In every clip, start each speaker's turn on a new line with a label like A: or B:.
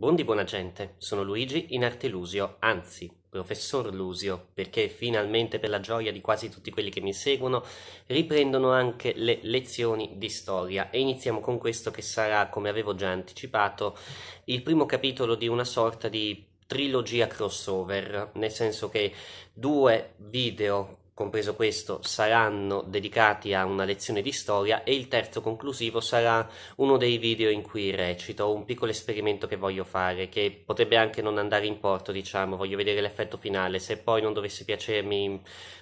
A: Bondi buona gente, sono Luigi in arte Lusio, anzi, professor Lusio, perché finalmente per la gioia di quasi tutti quelli che mi seguono riprendono anche le lezioni di storia e iniziamo con questo che sarà, come avevo già anticipato, il primo capitolo di una sorta di trilogia crossover, nel senso che due video compreso questo, saranno dedicati a una lezione di storia e il terzo conclusivo sarà uno dei video in cui recito, un piccolo esperimento che voglio fare, che potrebbe anche non andare in porto, diciamo, voglio vedere l'effetto finale, se poi non dovesse piacermi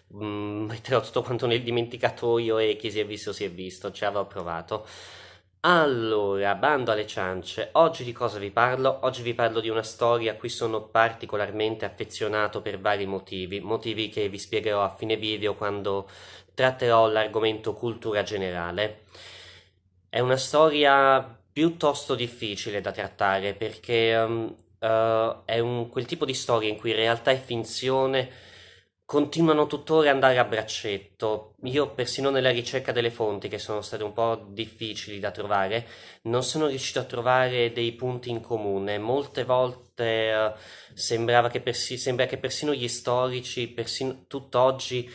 A: mh, mm, metterò tutto quanto nel dimenticatoio e chi si è visto si è visto, ci avrò provato. Allora, bando alle ciance, oggi di cosa vi parlo? Oggi vi parlo di una storia a cui sono particolarmente affezionato per vari motivi, motivi che vi spiegherò a fine video quando tratterò l'argomento cultura generale. È una storia piuttosto difficile da trattare perché um, uh, è un, quel tipo di storia in cui realtà e finzione continuano tuttora ad andare a braccetto. Io, persino nella ricerca delle fonti, che sono state un po' difficili da trovare, non sono riuscito a trovare dei punti in comune. Molte volte eh, sembrava che, persi- sembra che persino gli storici, persino tutt'oggi,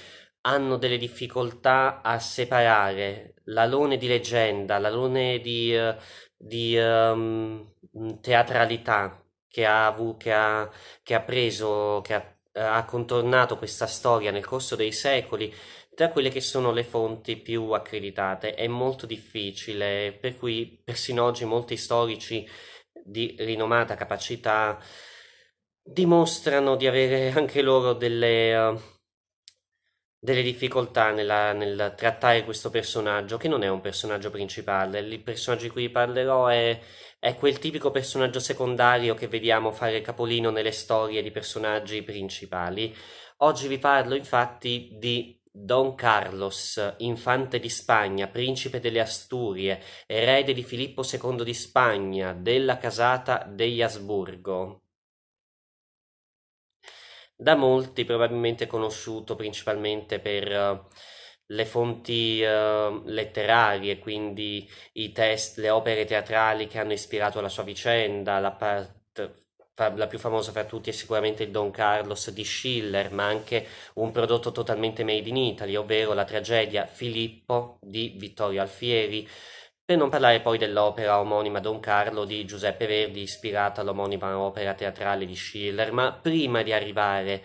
A: hanno delle difficoltà a separare l'alone di leggenda, l'alone di, eh, di um, teatralità che ha, che ha, che ha preso, che ha eh, ha contornato questa storia nel corso dei secoli, tra quelle che sono le fonti più accreditate è molto difficile, per cui persino oggi molti storici di rinomata capacità dimostrano di avere anche loro delle... Uh, delle difficoltà nella, nel trattare questo personaggio, che non è un personaggio principale. Il personaggio di cui parlerò è, è quel tipico personaggio secondario che vediamo fare capolino nelle storie di personaggi principali. Oggi vi parlo infatti di Don Carlos, infante di Spagna, principe delle Asturie, erede di Filippo II di Spagna, della casata degli Asburgo da molti probabilmente conosciuto principalmente per eh, le fonti eh, letterarie, quindi i test, le opere teatrali che hanno ispirato la sua vicenda, la, part, la più famosa fra tutti è sicuramente il Don Carlos di Schiller, ma anche un prodotto totalmente made in Italy, ovvero la tragedia Filippo di Vittorio Alfieri, per non parlare poi dell'opera omonima Don Carlo di Giuseppe Verdi, ispirata all'omonima opera teatrale di Schiller, ma prima di arrivare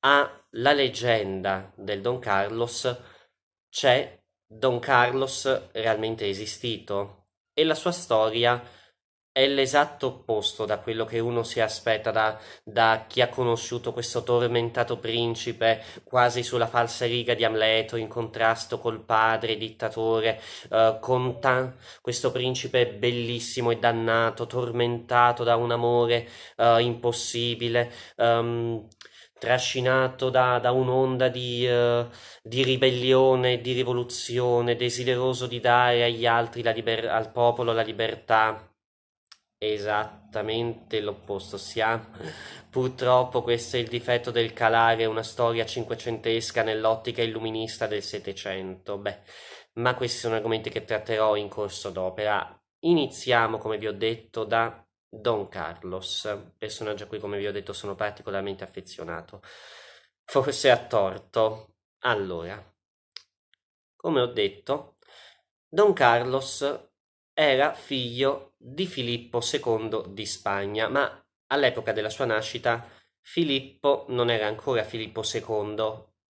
A: alla leggenda del Don Carlos c'è Don Carlos realmente esistito e la sua storia è l'esatto opposto da quello che uno si aspetta da, da, chi ha conosciuto questo tormentato principe quasi sulla falsa riga di Amleto, in contrasto col padre dittatore, eh, con ta- questo principe bellissimo e dannato, tormentato da un amore eh, impossibile. Um, trascinato da, da un'onda di, uh, di, ribellione, di rivoluzione, desideroso di dare agli altri, liber- al popolo la libertà, Esattamente l'opposto siamo. Purtroppo questo è il difetto del calare una storia cinquecentesca nell'ottica illuminista del Settecento. Beh, ma questi sono argomenti che tratterò in corso d'opera. Iniziamo, come vi ho detto, da Don Carlos, personaggio a cui, come vi ho detto, sono particolarmente affezionato. Forse a torto. Allora, come ho detto, Don Carlos era figlio di Filippo II di Spagna, ma all'epoca della sua nascita Filippo non era ancora Filippo II,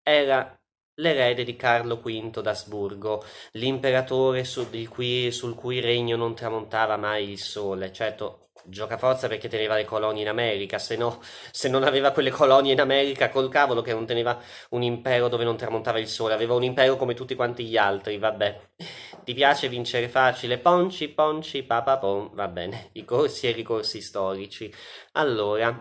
A: era l'erede di Carlo V d'Asburgo, l'imperatore sul cui, sul cui regno non tramontava mai il sole. Certo, gioca forza perché teneva le colonie in America, se no, se non aveva quelle colonie in America, col cavolo che non teneva un impero dove non tramontava il sole, aveva un impero come tutti quanti gli altri, vabbè. Ti piace vincere facile? Ponci, ponci, papapon, va bene, i corsi e i ricorsi storici. Allora,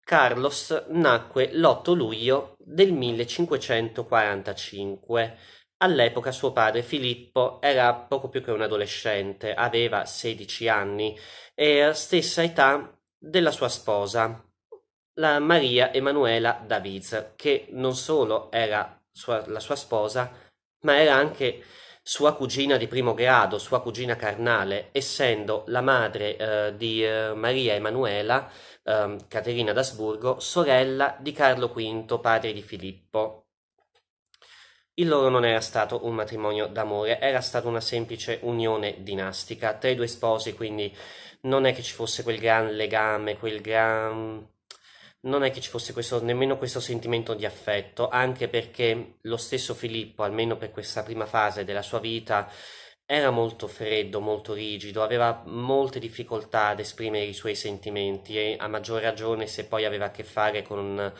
A: Carlos nacque l'8 luglio del 1545 All'epoca suo padre Filippo era poco più che un adolescente, aveva 16 anni e stessa età della sua sposa, la Maria Emanuela Daviz, che non solo era sua, la sua sposa, ma era anche sua cugina di primo grado, sua cugina carnale, essendo la madre eh, di eh, Maria Emanuela, eh, Caterina d'Asburgo, sorella di Carlo V, padre di Filippo. Il loro non era stato un matrimonio d'amore, era stata una semplice unione dinastica tra i due sposi, quindi non è che ci fosse quel gran legame, quel gran... non è che ci fosse questo, nemmeno questo sentimento di affetto, anche perché lo stesso Filippo, almeno per questa prima fase della sua vita, era molto freddo, molto rigido, aveva molte difficoltà ad esprimere i suoi sentimenti e a maggior ragione se poi aveva a che fare con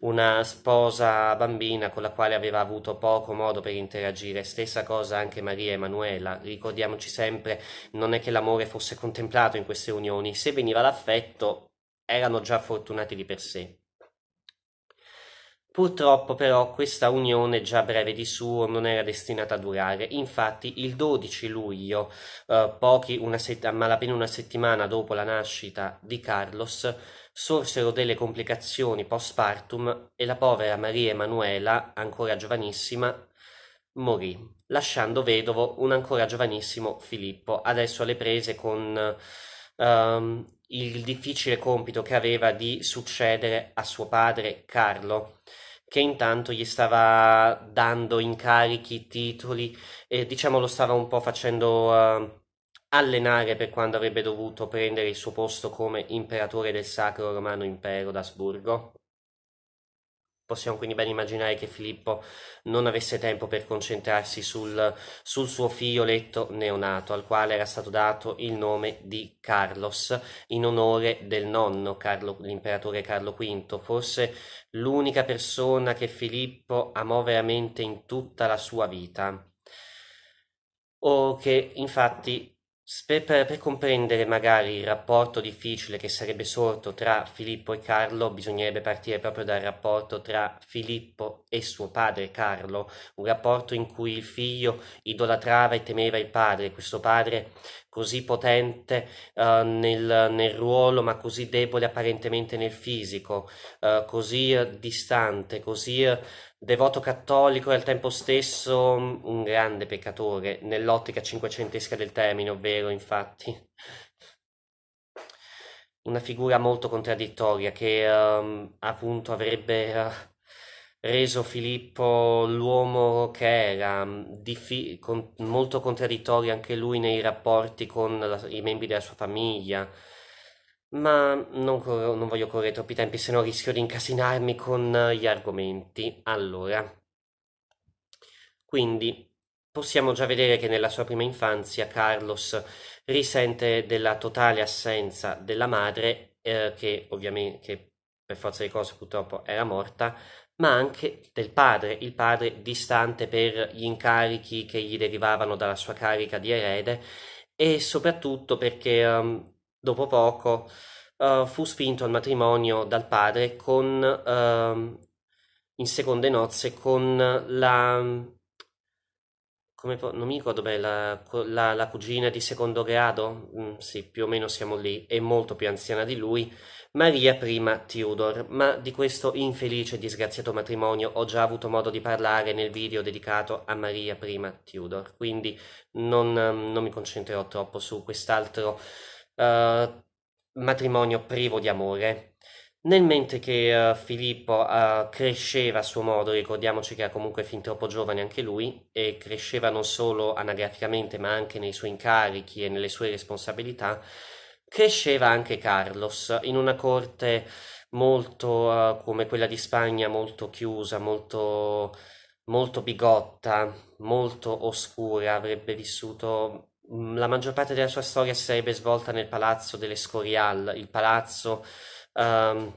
A: una sposa bambina con la quale aveva avuto poco modo per interagire. Stessa cosa anche Maria Emanuela. Ricordiamoci sempre, non è che l'amore fosse contemplato in queste unioni, se veniva l'affetto erano già fortunati di per sé. Purtroppo però questa unione già breve di suo non era destinata a durare, infatti il 12 luglio, eh, pochi, una a malapena una settimana dopo la nascita di Carlos, sorsero delle complicazioni postpartum e la povera Maria Emanuela, ancora giovanissima, morì, lasciando vedovo un ancora giovanissimo Filippo, adesso alle prese con ehm, il difficile compito che aveva di succedere a suo padre Carlo che intanto gli stava dando incarichi, titoli e diciamo lo stava un po' facendo uh, allenare per quando avrebbe dovuto prendere il suo posto come imperatore del Sacro Romano Impero d'Asburgo. Possiamo quindi ben immaginare che Filippo non avesse tempo per concentrarsi sul, sul, suo figlioletto neonato, al quale era stato dato il nome di Carlos, in onore del nonno, Carlo, l'imperatore Carlo V, forse l'unica persona che Filippo amò veramente in tutta la sua vita. O che infatti per, per, comprendere magari il rapporto difficile che sarebbe sorto tra Filippo e Carlo, bisognerebbe partire proprio dal rapporto tra Filippo e suo padre Carlo, un rapporto in cui il figlio idolatrava e temeva il padre, questo padre così potente uh, nel, nel, ruolo ma così debole apparentemente nel fisico, uh, così uh, distante, così devoto cattolico e al tempo stesso mm, un grande peccatore, nell'ottica cinquecentesca del termine, ovvero, infatti, una figura molto contraddittoria che um, appunto avrebbe uh, reso Filippo l'uomo che era, mm, diffi- con- molto contraddittorio anche lui nei rapporti con la- i membri della sua famiglia ma non, corro, non voglio correre troppi tempi, se no rischio di incasinarmi con eh, gli argomenti. Allora, quindi possiamo già vedere che nella sua prima infanzia Carlos risente della totale assenza della madre, eh, che ovviamente che per forza di cose purtroppo era morta, ma anche del padre, il padre distante per gli incarichi che gli derivavano dalla sua carica di erede e soprattutto perché um, dopo poco uh, fu spinto al matrimonio dal padre con, uh, in seconde nozze con la... Come, non mi ricordo bene, la, la, la, cugina di secondo grado, mm, sì, più o meno siamo lì, è molto più anziana di lui, Maria prima Tudor, ma di questo infelice e disgraziato matrimonio ho già avuto modo di parlare nel video dedicato a Maria prima Tudor, quindi non, non mi concentrerò troppo su quest'altro eh, matrimonio privo di amore. Nel mentre che eh, Filippo eh, cresceva a suo modo, ricordiamoci che era comunque fin troppo giovane anche lui, e cresceva non solo anagraficamente ma anche nei suoi incarichi e nelle sue responsabilità, cresceva anche Carlos in una corte molto eh, come quella di Spagna, molto chiusa, molto, molto bigotta, molto oscura, avrebbe vissuto Mm, la maggior parte della sua storia si sarebbe svolta nel palazzo dell'Escorial, il palazzo um,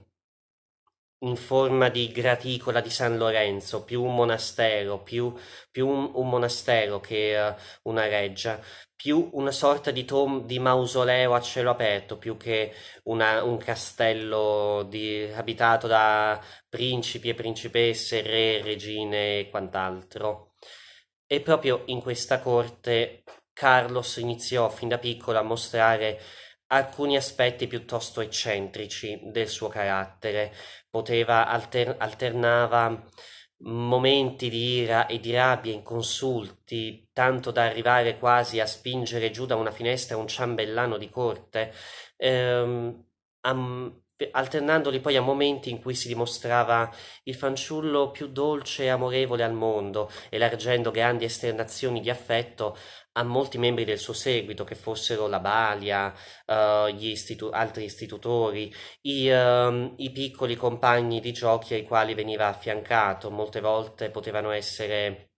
A: in forma di graticola di San Lorenzo, più un monastero, più, più un, un, monastero che uh, una reggia, più una sorta di, tom- di mausoleo a cielo aperto, più che una, un castello di, abitato da principi e principesse, re, regine e quant'altro. E proprio in questa corte Carlos iniziò fin da piccolo a mostrare alcuni aspetti piuttosto eccentrici del suo carattere. Poteva alter- alternava momenti di ira e di rabbia inconsulti, tanto da arrivare quasi a spingere giù da una finestra un ciambellano di corte, ehm, am- alternandoli poi a momenti in cui si dimostrava il fanciullo più dolce e amorevole al mondo, elargendo grandi esternazioni di affetto a molti membri del suo seguito, che fossero la Balia, uh, gli istitu- altri istitutori, i, uh, i, piccoli compagni di giochi ai quali veniva affiancato, molte volte potevano essere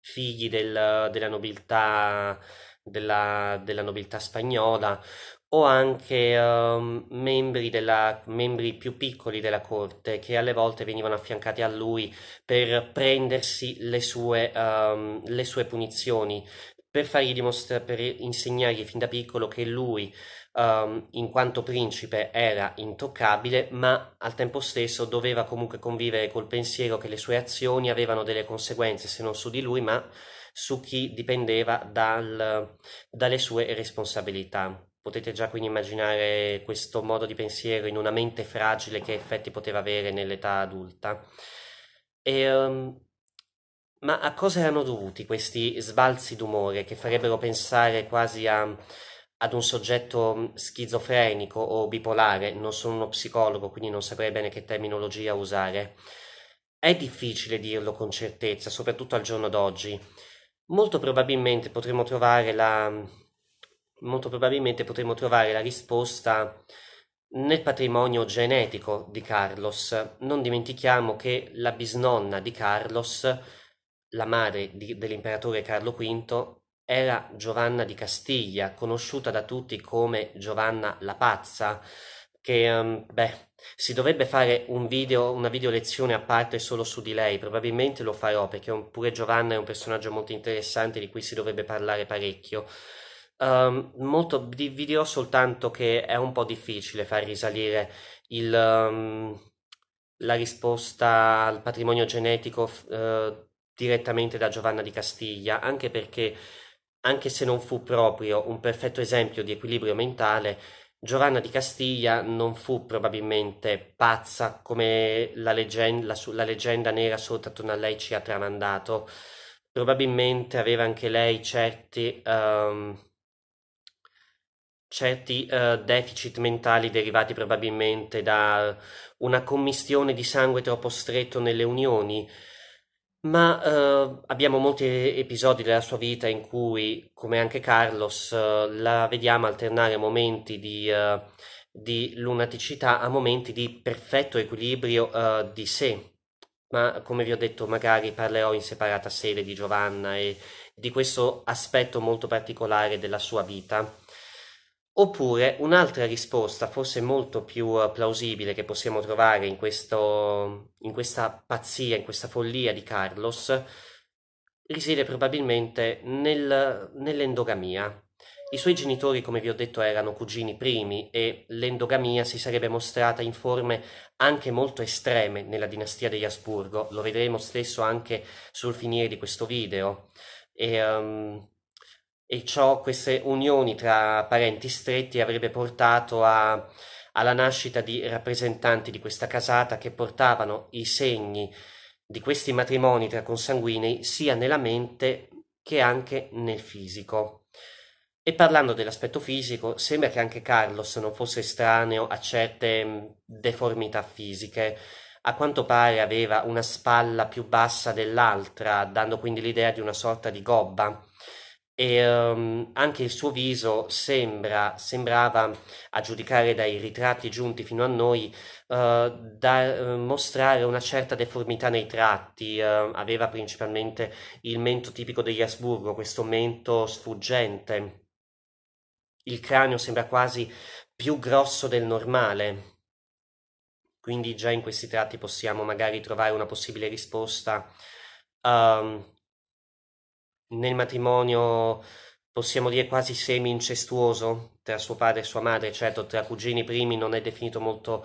A: figli del, della nobiltà della, della, nobiltà spagnola o anche um, membri, della, membri, più piccoli della corte che alle volte venivano affiancati a lui per prendersi le sue, um, le sue punizioni, per, fargli dimostra- per insegnargli fin da piccolo che lui, um, in quanto principe, era intoccabile, ma al tempo stesso doveva comunque convivere col pensiero che le sue azioni avevano delle conseguenze, se non su di lui, ma su chi dipendeva dal, dalle sue responsabilità. Potete già quindi immaginare questo modo di pensiero in una mente fragile che effetti poteva avere nell'età adulta. E, um, ma a cosa erano dovuti questi sbalzi d'umore che farebbero pensare quasi a, ad un soggetto mm, schizofrenico o bipolare? Non sono uno psicologo, quindi non saprei bene che terminologia usare. È difficile dirlo con certezza, soprattutto al giorno d'oggi. Molto probabilmente potremmo trovare la, molto probabilmente potremo trovare la risposta nel patrimonio genetico di Carlos. Non dimentichiamo che la bisnonna di Carlos, la madre di, dell'imperatore Carlo V, era Giovanna di Castiglia, conosciuta da tutti come Giovanna la Pazza, che, ehm, beh, si dovrebbe fare un video, una video lezione a parte solo su di lei, probabilmente lo farò perché pure Giovanna è un personaggio molto interessante di cui si dovrebbe parlare parecchio um, molto di video, soltanto che è un po' difficile far risalire il, um, la risposta al patrimonio genetico uh, direttamente da Giovanna di Castiglia, anche perché, anche se non fu proprio un perfetto esempio di equilibrio mentale, Giovanna di Castiglia non fu probabilmente pazza come la, leggen- la, su- la leggenda nera sotto attorno a lei ci ha tramandato. Probabilmente aveva anche lei certi um, certi eh, deficit mentali derivati probabilmente da una commistione di sangue troppo stretto nelle unioni, ma eh, abbiamo molti episodi della sua vita in cui, come anche Carlos, eh, la vediamo alternare momenti di, eh, di, lunaticità a momenti di perfetto equilibrio eh, di sé. Ma come vi ho detto, magari parlerò in separata sede di Giovanna e di questo aspetto molto particolare della sua vita. Oppure un'altra risposta, forse molto più eh, plausibile, che possiamo trovare in, questo, in questa pazzia, in questa follia di Carlos, risiede probabilmente nel, nell'endogamia. I suoi genitori, come vi ho detto, erano cugini primi e l'endogamia si sarebbe mostrata in forme anche molto estreme nella dinastia degli Asburgo, lo vedremo stesso anche sul finire di questo video. E, um, e ciò, queste unioni tra parenti stretti avrebbe portato a, alla nascita di rappresentanti di questa casata che portavano i segni di questi matrimoni tra consanguinei sia nella mente che anche nel fisico. E parlando dell'aspetto fisico, sembra che anche Carlos non fosse estraneo a certe mm, deformità fisiche. A quanto pare aveva una spalla più bassa dell'altra, dando quindi l'idea di una sorta di gobba e um, anche il suo viso sembra, sembrava, a giudicare dai ritratti giunti fino a noi, uh, da, uh, mostrare una certa deformità nei tratti. Uh, aveva principalmente il mento tipico degli Asburgo, questo mento sfuggente. Il cranio sembra quasi più grosso del normale. Quindi già in questi tratti possiamo magari trovare una possibile risposta um, nel matrimonio possiamo dire quasi semi-incestuoso tra suo padre e sua madre, certo tra cugini primi non è definito molto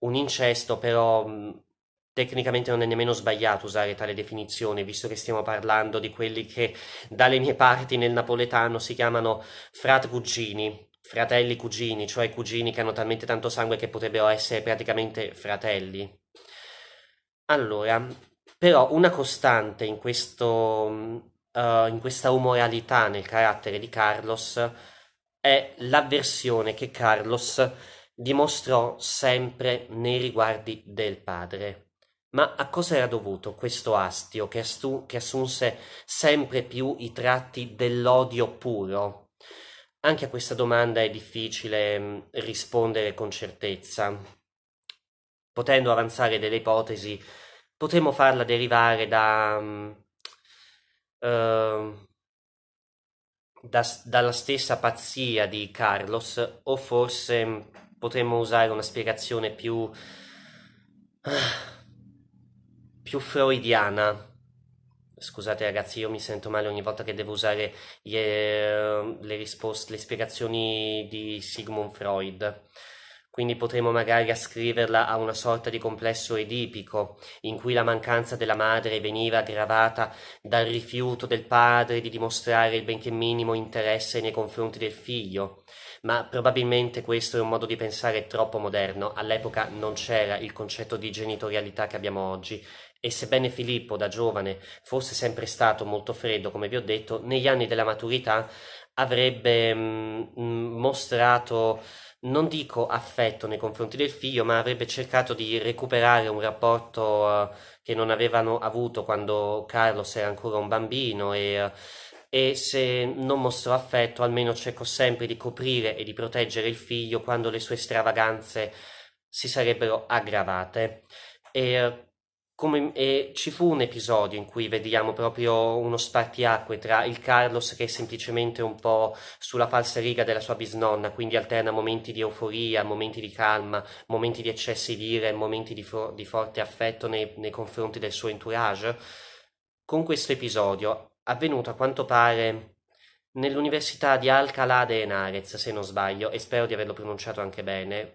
A: un incesto, però mh, tecnicamente non è nemmeno sbagliato usare tale definizione, visto che stiamo parlando di quelli che dalle mie parti nel napoletano si chiamano frat cugini, fratelli cugini, cioè cugini che hanno talmente tanto sangue che potrebbero essere praticamente fratelli. Allora, però una costante in questo uh, in questa umoralità nel carattere di Carlos è l'avversione che Carlos dimostrò sempre nei riguardi del padre. Ma a cosa era dovuto questo astio che, astu- che assunse sempre più i tratti dell'odio puro? Anche a questa domanda è difficile mm, rispondere con certezza. Potendo avanzare delle ipotesi, potremmo farla derivare da mh, mm, Ehm, da, dalla stessa pazzia di Carlos, o forse potremmo usare una spiegazione più, ah, più freudiana. Scusate ragazzi, io mi sento male ogni volta che devo usare gli, ehm, le, risposte, le spiegazioni di Sigmund Freud. Quindi potremmo magari ascriverla a una sorta di complesso edipico, in cui la mancanza della madre veniva aggravata dal rifiuto del padre di dimostrare il benché minimo interesse nei confronti del figlio. Ma probabilmente questo è un modo di pensare troppo moderno, all'epoca non c'era il concetto di genitorialità che abbiamo oggi e sebbene Filippo da giovane fosse sempre stato molto freddo, come vi ho detto, negli anni della maturità avrebbe mh, mm, mostrato non dico affetto nei confronti del figlio, ma avrebbe cercato di recuperare un rapporto eh, che non avevano avuto quando Carlos era ancora un bambino e, eh, e se non mostrò affetto almeno cercò sempre di coprire e di proteggere il figlio quando le sue stravaganze si sarebbero aggravate. E eh, come, eh, ci fu un episodio in cui vediamo proprio uno spartiacque tra il Carlos che è semplicemente un po' sulla falsa riga della sua bisnonna, quindi alterna momenti di euforia, momenti di calma, momenti di eccessi di ira e momenti di, fo- di, forte affetto nei, nei confronti del suo entourage, con questo episodio avvenuto a quanto pare nell'università di Alcalá de Henares, se non sbaglio, e spero di averlo pronunciato anche bene,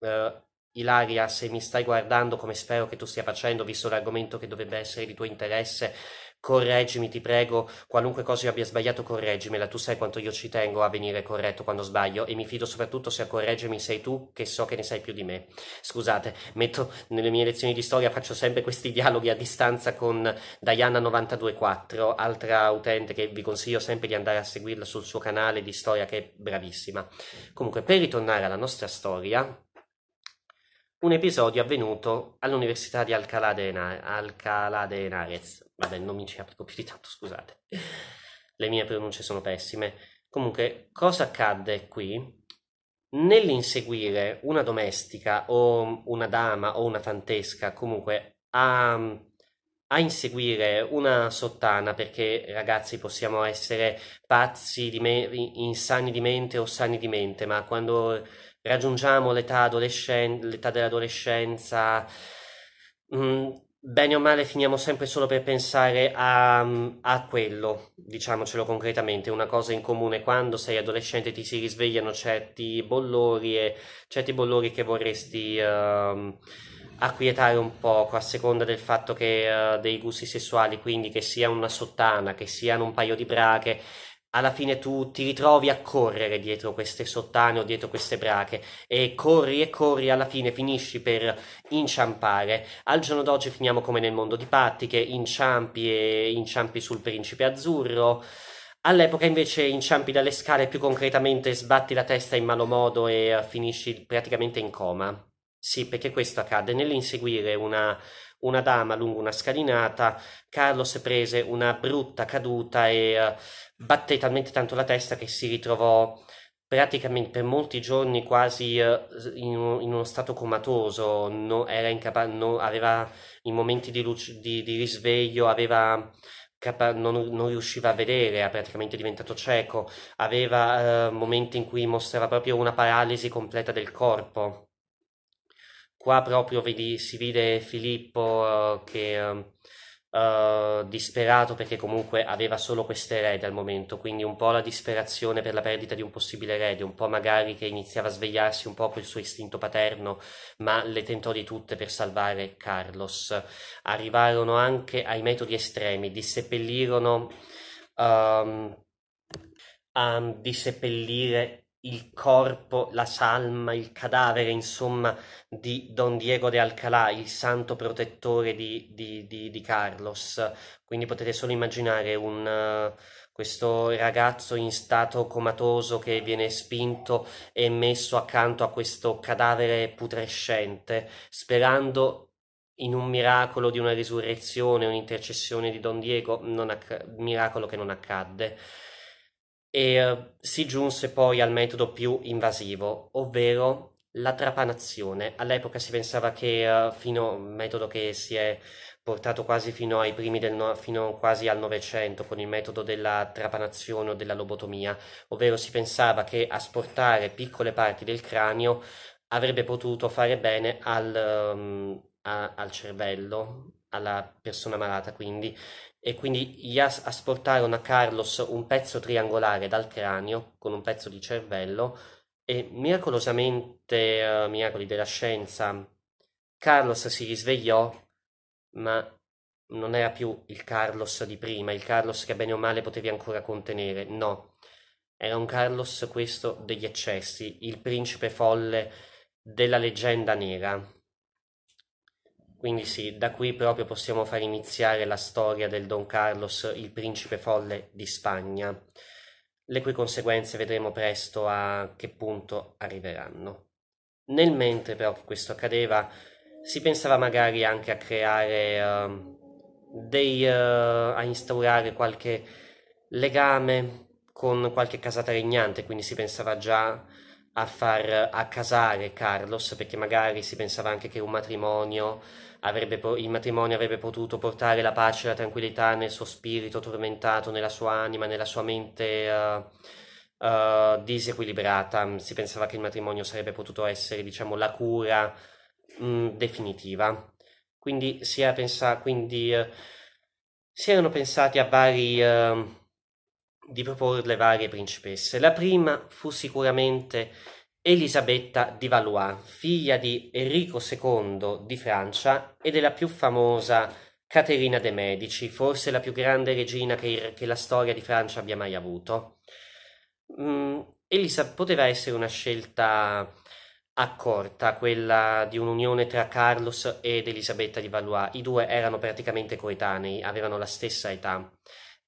A: Uh, Ilaria, se mi stai guardando come spero che tu stia facendo, visto l'argomento che dovrebbe essere di tuo interesse, correggimi, ti prego, qualunque cosa io abbia sbagliato, correggimela. Tu sai quanto io ci tengo a venire corretto quando sbaglio e mi fido soprattutto se a correggermi sei tu, che so che ne sai più di me. Scusate, metto nelle mie lezioni di storia, faccio sempre questi dialoghi a distanza con Diana924, altra utente che vi consiglio sempre di andare a seguirla sul suo canale di storia che è bravissima. Comunque, per ritornare alla nostra storia, un episodio avvenuto all'Università di Alcalá de, Henares, Alcalá de Henares. Vabbè, non mi ci applico più di tanto, scusate. Le mie pronunce sono pessime. Comunque, cosa accadde qui? Nell'inseguire una domestica o una dama o una fantesca, comunque, a, a inseguire una sottana, perché ragazzi possiamo essere pazzi, di me- insani di mente o sani di mente, ma quando raggiungiamo l'età, adolescen- l'età dell'adolescenza, mh, mm, bene o male finiamo sempre solo per pensare a, mm, a, quello, diciamocelo concretamente, una cosa in comune, quando sei adolescente ti si risvegliano certi bollori e certi bollori che vorresti uh, acquietare un poco a seconda del fatto che uh, dei gusti sessuali, quindi che sia una sottana, che siano un paio di brache, alla fine tu ti ritrovi a correre dietro queste sottane o dietro queste brache e corri e corri alla fine finisci per inciampare al giorno d'oggi finiamo come nel mondo di Patti che inciampi e inciampi sul principe azzurro All'epoca invece inciampi dalle scale, più concretamente sbatti la testa in malo modo e finisci praticamente in coma. Sì, perché questo accade nell'inseguire una una dama lungo una scalinata, Carlos prese una brutta caduta e uh, batté talmente tanto la testa che si ritrovò praticamente per molti giorni quasi eh, in, uno stato comatoso, no, incapa- no, aveva, in momenti di, luce, di, di risveglio aveva, non, non, riusciva a vedere, era praticamente diventato cieco, aveva eh, momenti in cui mostrava proprio una paralisi completa del corpo. Qua proprio vedi, si vede Filippo eh, che Uh, disperato perché comunque aveva solo queste erede al momento, quindi un po' la disperazione per la perdita di un possibile erede, un po' magari che iniziava a svegliarsi un po' col suo istinto paterno, ma le tentò di tutte per salvare Carlos. Arrivarono anche ai metodi estremi, disseppellirono. Um, ehm, a diseppellire il corpo, la salma, il cadavere, insomma, di Don Diego de Alcalà, il santo protettore di, di, di, di Carlos. Quindi potete solo immaginare un, uh, questo ragazzo in stato comatoso che viene spinto e messo accanto a questo cadavere putrescente, sperando in un miracolo di una risurrezione, un'intercessione di Don Diego, non acc- miracolo che non accadde e eh, si giunse poi al metodo più invasivo, ovvero la trapanazione. All'epoca si pensava che eh, fino un metodo che si è portato quasi fino ai primi del no, fino quasi al Novecento con il metodo della trapanazione o della lobotomia, ovvero si pensava che asportare piccole parti del cranio avrebbe potuto fare bene al, um, a, al cervello alla persona malata, quindi, e quindi as- asportarono a Carlos un pezzo triangolare dal cranio con un pezzo di cervello e miracolosamente, uh, miracoli della scienza, Carlos si risvegliò, ma non era più il Carlos di prima, il Carlos che bene o male potevi ancora contenere, no. Era un Carlos questo degli eccessi, il principe folle della leggenda nera. Quindi sì, da qui proprio possiamo far iniziare la storia del Don Carlos, il principe folle di Spagna, le cui conseguenze vedremo presto a che punto arriveranno. Nel mentre però che questo accadeva, si pensava magari anche a creare uh, dei, uh, a instaurare qualche legame con qualche casata regnante, quindi si pensava già a far accasare Carlos, perché magari si pensava anche che un matrimonio po- il matrimonio avrebbe potuto portare la pace e la tranquillità nel suo spirito tormentato, nella sua anima, nella sua mente uh, uh, disequilibrata. Si pensava che il matrimonio sarebbe potuto essere, diciamo, la cura mh, mm, definitiva. Quindi si, era pensa- quindi, uh, si erano pensati a vari... Ehm, di proporre le varie principesse. La prima fu sicuramente Elisabetta di Valois, figlia di Enrico II di Francia e della più famosa Caterina de' Medici, forse la più grande regina che, che la storia di Francia abbia mai avuto. Mm, Elisa poteva essere una scelta accorta, quella di un'unione tra Carlos ed Elisabetta di Valois. I due erano praticamente coetanei, avevano la stessa età.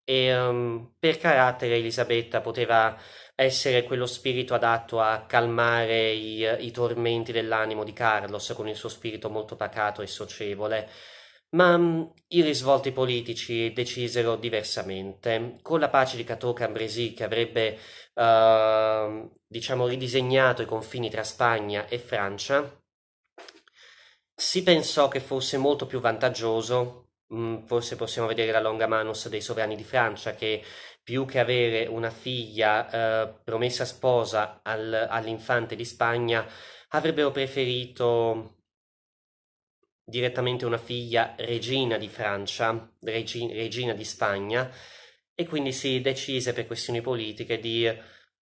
A: E um, per carattere Elisabetta poteva essere quello spirito adatto a calmare i, i tormenti dell'animo di Carlos con il suo spirito molto pacato e socievole. Ma mh, mm, i risvolti politici decisero diversamente. Con la pace di Cateau Cambresi, che avrebbe eh, diciamo ridisegnato i confini tra Spagna e Francia, si pensò che fosse molto più vantaggioso, mh, mm, forse possiamo vedere la longa manus dei sovrani di Francia che più che avere una figlia eh, promessa sposa al, all'infante di Spagna, avrebbero preferito direttamente una figlia regina di Francia, regi, regina di Spagna, e quindi si decise per questioni politiche di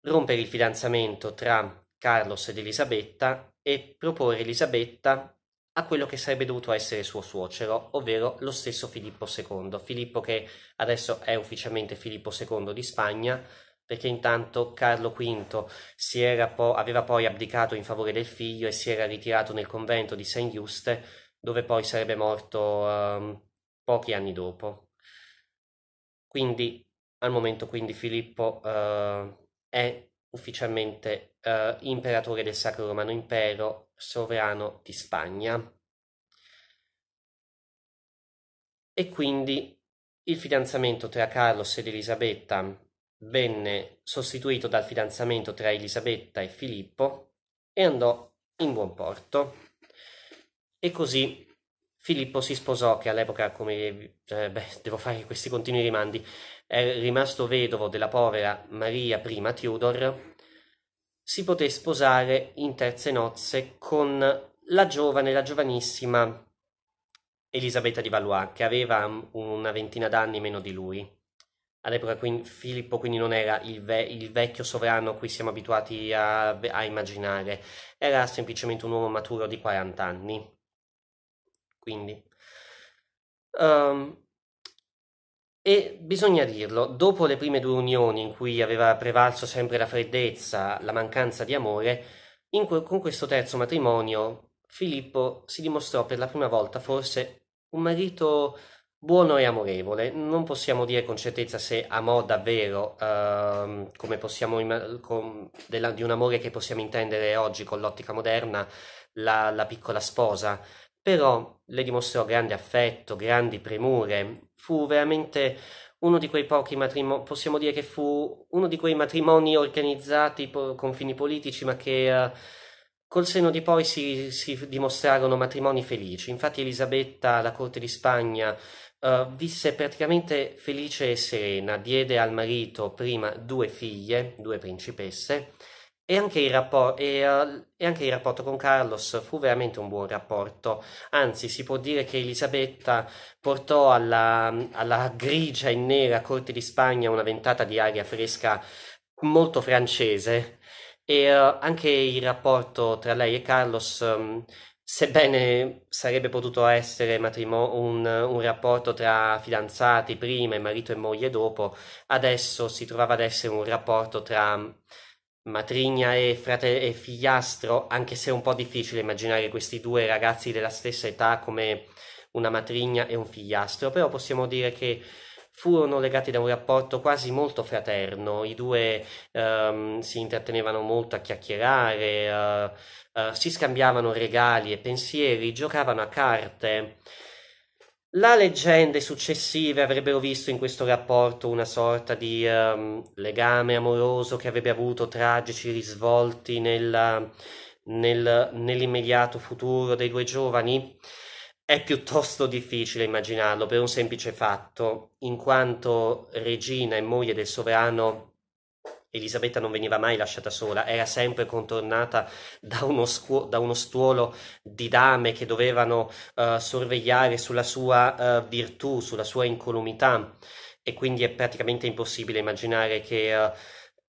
A: rompere il fidanzamento tra Carlos ed Elisabetta e proporre Elisabetta a quello che sarebbe dovuto essere suo suocero, ovvero lo stesso Filippo II. Filippo che adesso è ufficialmente Filippo II di Spagna, perché intanto Carlo V po- aveva poi abdicato in favore del figlio e si era ritirato nel convento di Saint Juste, dove poi sarebbe morto um, pochi anni dopo. Quindi al momento quindi Filippo uh, è ufficialmente uh, imperatore del Sacro Romano Impero sovrano di Spagna. E quindi il fidanzamento tra Carlos ed Elisabetta venne sostituito dal fidanzamento tra Elisabetta e Filippo e andò in buon porto. E così Filippo si sposò, che all'epoca, come eh, beh, devo fare questi continui rimandi, è rimasto vedovo della povera Maria I Tudor si poté sposare in terze nozze con la giovane, la giovanissima Elisabetta di Valois, che aveva una ventina d'anni meno di lui. All'epoca quindi, Filippo quindi non era il, ve- il, vecchio sovrano a cui siamo abituati a, a immaginare, era semplicemente un uomo maturo di 40 anni. Quindi, um, e bisogna dirlo, dopo le prime due unioni in cui aveva prevalso sempre la freddezza, la mancanza di amore, que- con questo terzo matrimonio Filippo si dimostrò per la prima volta forse un marito buono e amorevole. Non possiamo dire con certezza se amò davvero, ehm, come possiamo im- con, della, di un amore che possiamo intendere oggi con l'ottica moderna, la, la piccola sposa, però le dimostrò grande affetto, grandi premure, fu veramente uno di quei pochi matrimoni, possiamo dire che fu uno di quei matrimoni organizzati con fini politici, ma che uh, col seno di poi si, si, dimostrarono matrimoni felici. Infatti Elisabetta alla corte di Spagna uh, visse praticamente felice e serena, diede al marito prima due figlie, due principesse, e anche, rapport- e, uh, e anche, il rapporto con Carlos fu veramente un buon rapporto. Anzi, si può dire che Elisabetta portò alla, alla grigia e nera corte di Spagna una ventata di aria fresca molto francese. E uh, anche il rapporto tra lei e Carlos, um, sebbene sarebbe potuto essere matrimo- un, un rapporto tra fidanzati prima e marito e moglie dopo, adesso si trovava ad essere un rapporto tra matrigna e, frate- e figliastro, anche se è un po' difficile immaginare questi due ragazzi della stessa età come una matrigna e un figliastro, però possiamo dire che furono legati da un rapporto quasi molto fraterno, i due um, si intrattenevano molto a chiacchierare, uh, uh, si scambiavano regali e pensieri, giocavano a carte. La leggenda e successive avrebbero visto in questo rapporto una sorta di um, legame amoroso che avrebbe avuto tragici risvolti nella, nel, nell'immediato futuro dei due giovani? È piuttosto difficile immaginarlo per un semplice fatto, in quanto regina e moglie del sovrano Elisabetta non veniva mai lasciata sola, era sempre contornata da uno, scu- da uno stuolo di dame che dovevano uh, sorvegliare sulla sua uh, virtù, sulla sua incolumità e quindi è praticamente impossibile immaginare che uh,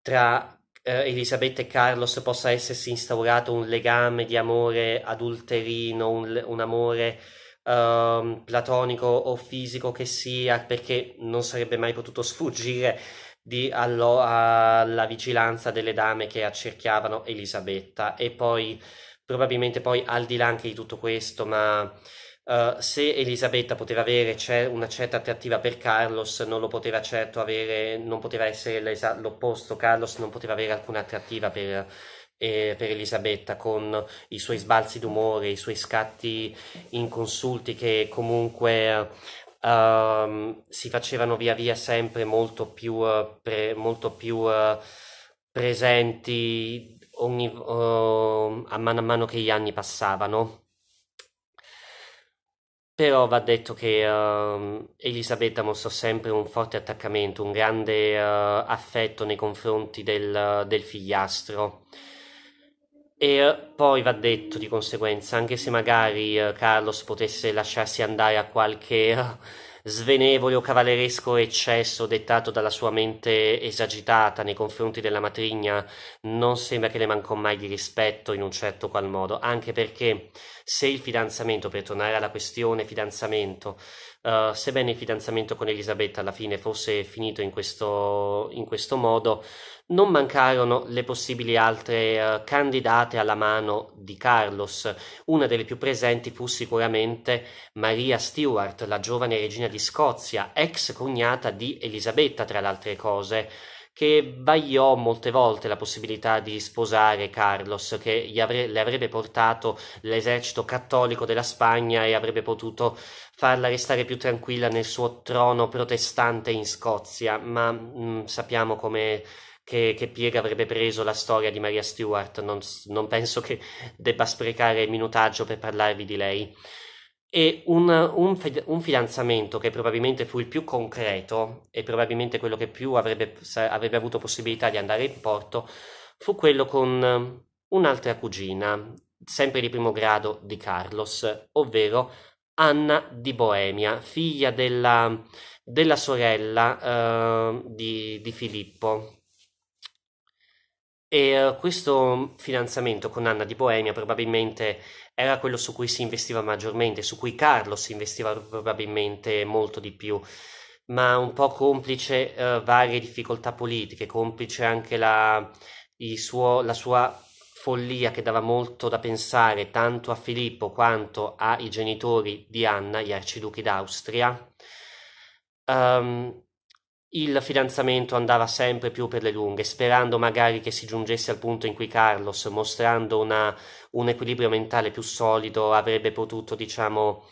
A: tra Elisabetta e Carlos possa essersi instaurato un legame di amore adulterino, un, un amore ehm, platonico o fisico che sia, perché non sarebbe mai potuto sfuggire di allo- alla vigilanza delle dame che accerchiavano Elisabetta e poi probabilmente poi al di là anche di tutto questo, ma uh, se Elisabetta poteva avere cer- una certa attrattiva per Carlos, non lo poteva certo avere, non poteva essere l'opposto, Carlos non poteva avere alcuna attrattiva per, eh, per Elisabetta con i suoi sbalzi d'umore, i suoi scatti inconsulti che comunque... Uh, uh, si facevano via via sempre molto più, uh, pre, molto più uh, presenti ogni, ehm, a mano a mano che gli anni passavano. Però va detto che ehm, Elisabetta mostrò sempre un forte attaccamento, un grande eh, affetto nei confronti del, del figliastro. E eh, poi va detto di conseguenza, anche se magari eh, Carlos potesse lasciarsi andare a qualche eh, svenevole o cavalleresco eccesso dettato dalla sua mente esagitata nei confronti della matrigna, non sembra che le mancò mai di rispetto in un certo qual modo, anche perché se il fidanzamento, per tornare alla questione fidanzamento, uh, sebbene il fidanzamento con Elisabetta alla fine fosse finito in questo, in questo modo, non mancarono le possibili altre uh, candidate alla mano di Carlos. Una delle più presenti fu sicuramente Maria Stewart, la giovane regina di Scozia, ex cognata di Elisabetta, tra le altre cose, che vagliò molte volte la possibilità di sposare Carlos, che avre- le avrebbe portato l'esercito cattolico della Spagna e avrebbe potuto farla restare più tranquilla nel suo trono protestante in Scozia, ma mh, mm, sappiamo come che, che piega avrebbe preso la storia di Maria Stewart, non, non penso che debba sprecare minutaggio per parlarvi di lei. E un, un, un, fidanzamento che probabilmente fu il più concreto e probabilmente quello che più avrebbe, avrebbe avuto possibilità di andare in porto fu quello con um, un'altra cugina, sempre di primo grado di Carlos, ovvero Anna di Boemia, figlia della, della sorella eh, di, di Filippo, e uh, questo finanziamento con Anna di Boemia probabilmente era quello su cui si investiva maggiormente, su cui Carlo si investiva probabilmente molto di più, ma un po' complice uh, varie difficoltà politiche, complice anche la, suo, la sua follia che dava molto da pensare tanto a Filippo quanto ai genitori di Anna, gli arciduchi d'Austria. Um, il fidanzamento andava sempre più per le lunghe, sperando magari che si giungesse al punto in cui Carlos, mostrando una, un equilibrio mentale più solido, avrebbe potuto, diciamo,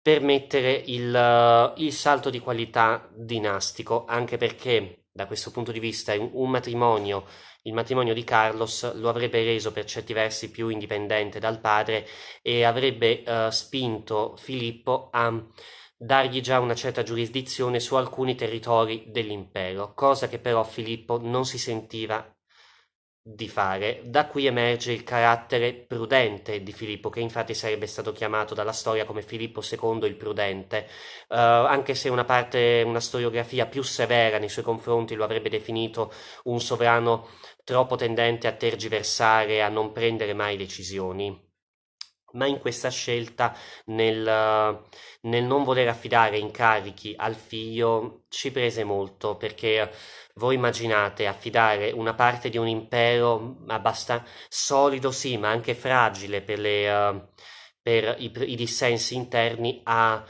A: permettere il, eh, il salto di qualità dinastico, anche perché da questo punto di vista un, matrimonio, il matrimonio di Carlos, lo avrebbe reso per certi versi più indipendente dal padre e avrebbe uh, spinto Filippo a dargli già una certa giurisdizione su alcuni territori dell'impero, cosa che però Filippo non si sentiva di fare. Da qui emerge il carattere prudente di Filippo, che infatti sarebbe stato chiamato dalla storia come Filippo II il Prudente, uh, anche se una parte, una storiografia più severa nei suoi confronti lo avrebbe definito un sovrano troppo tendente a tergiversare, a non prendere mai decisioni ma in questa scelta nel, nel, non voler affidare incarichi al figlio ci prese molto perché voi immaginate affidare una parte di un impero abbastanza solido sì ma anche fragile per, le, uh, per i, i, dissensi interni a,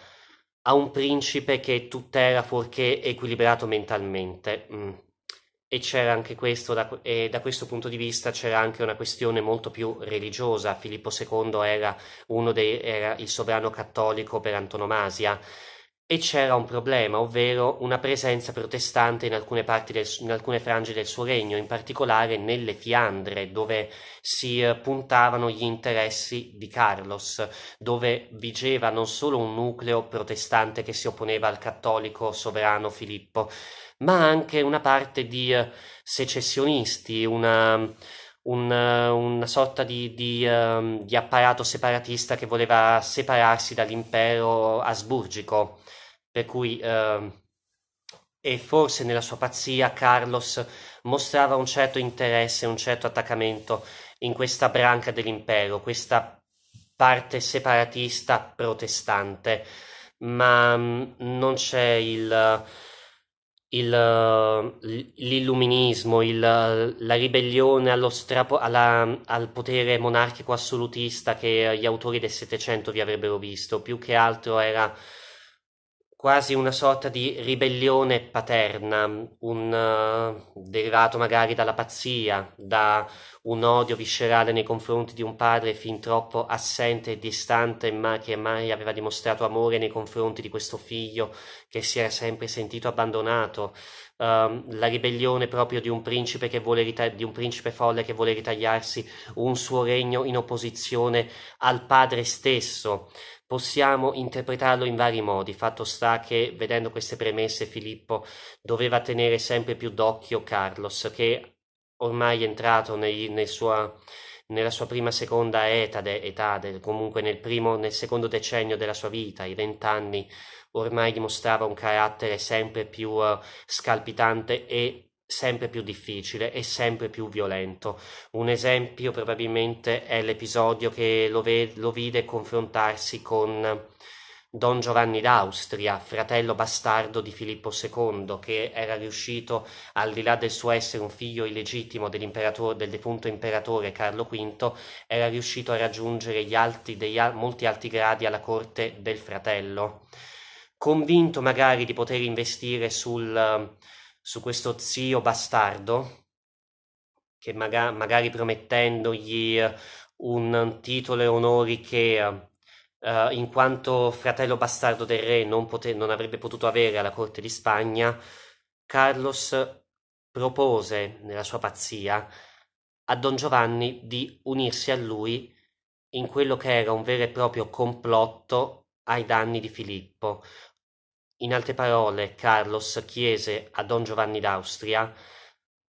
A: a, un principe che tutela fuorché equilibrato mentalmente. Mm e c'era anche questo, da, e da questo punto di vista c'era anche una questione molto più religiosa. Filippo II era, dei, era il sovrano cattolico per antonomasia e c'era un problema, ovvero una presenza protestante in alcune, del, in alcune, frange del suo regno, in particolare nelle Fiandre, dove si eh, puntavano gli interessi di Carlos, dove vigeva non solo un nucleo protestante che si opponeva al cattolico sovrano Filippo, ma anche una parte di eh, secessionisti, una, una, eh, una sorta di, di, um, di, apparato separatista che voleva separarsi dall'impero asburgico. Per cui, eh, e forse nella sua pazzia, Carlos mostrava un certo interesse, un certo attaccamento in questa branca dell'impero, questa parte separatista protestante, ma mh, mm, non c'è il, il, l'illuminismo, il, la ribellione allo strapo, alla, al potere monarchico assolutista che gli autori del Settecento vi avrebbero visto, più che altro era quasi una sorta di ribellione paterna, un, uh, derivato magari dalla pazzia, da un odio viscerale nei confronti di un padre fin troppo assente e distante, ma che mai aveva dimostrato amore nei confronti di questo figlio che si era sempre sentito abbandonato. Uh, la ribellione proprio di un, rita- di un principe folle che vuole ritagliarsi un suo regno in opposizione al padre stesso possiamo interpretarlo in vari modi. Fatto sta che, vedendo queste premesse, Filippo doveva tenere sempre più d'occhio Carlos, che ormai è entrato nei, nel sua, nella sua prima seconda etade, etade comunque nel, primo, nel secondo decennio della sua vita, i vent'anni, ormai dimostrava un carattere sempre più uh, scalpitante e sempre più difficile e sempre più violento. Un esempio probabilmente è l'episodio che lo, ve- lo vide confrontarsi con Don Giovanni d'Austria, fratello bastardo di Filippo II, che era riuscito, al di là del suo essere un figlio illegittimo del defunto imperatore Carlo V, era riuscito a raggiungere alti, dei, molti alti gradi alla corte del fratello. Convinto magari di poter investire sul su questo zio bastardo che maga- magari promettendogli eh, un titolo e onori che uh, in quanto fratello bastardo del re non, pote- non avrebbe potuto avere alla corte di Spagna, Carlos propose nella sua pazzia a Don Giovanni di unirsi a lui in quello che era un vero e proprio complotto ai danni di Filippo, in altre parole, Carlos chiese a Don Giovanni d'Austria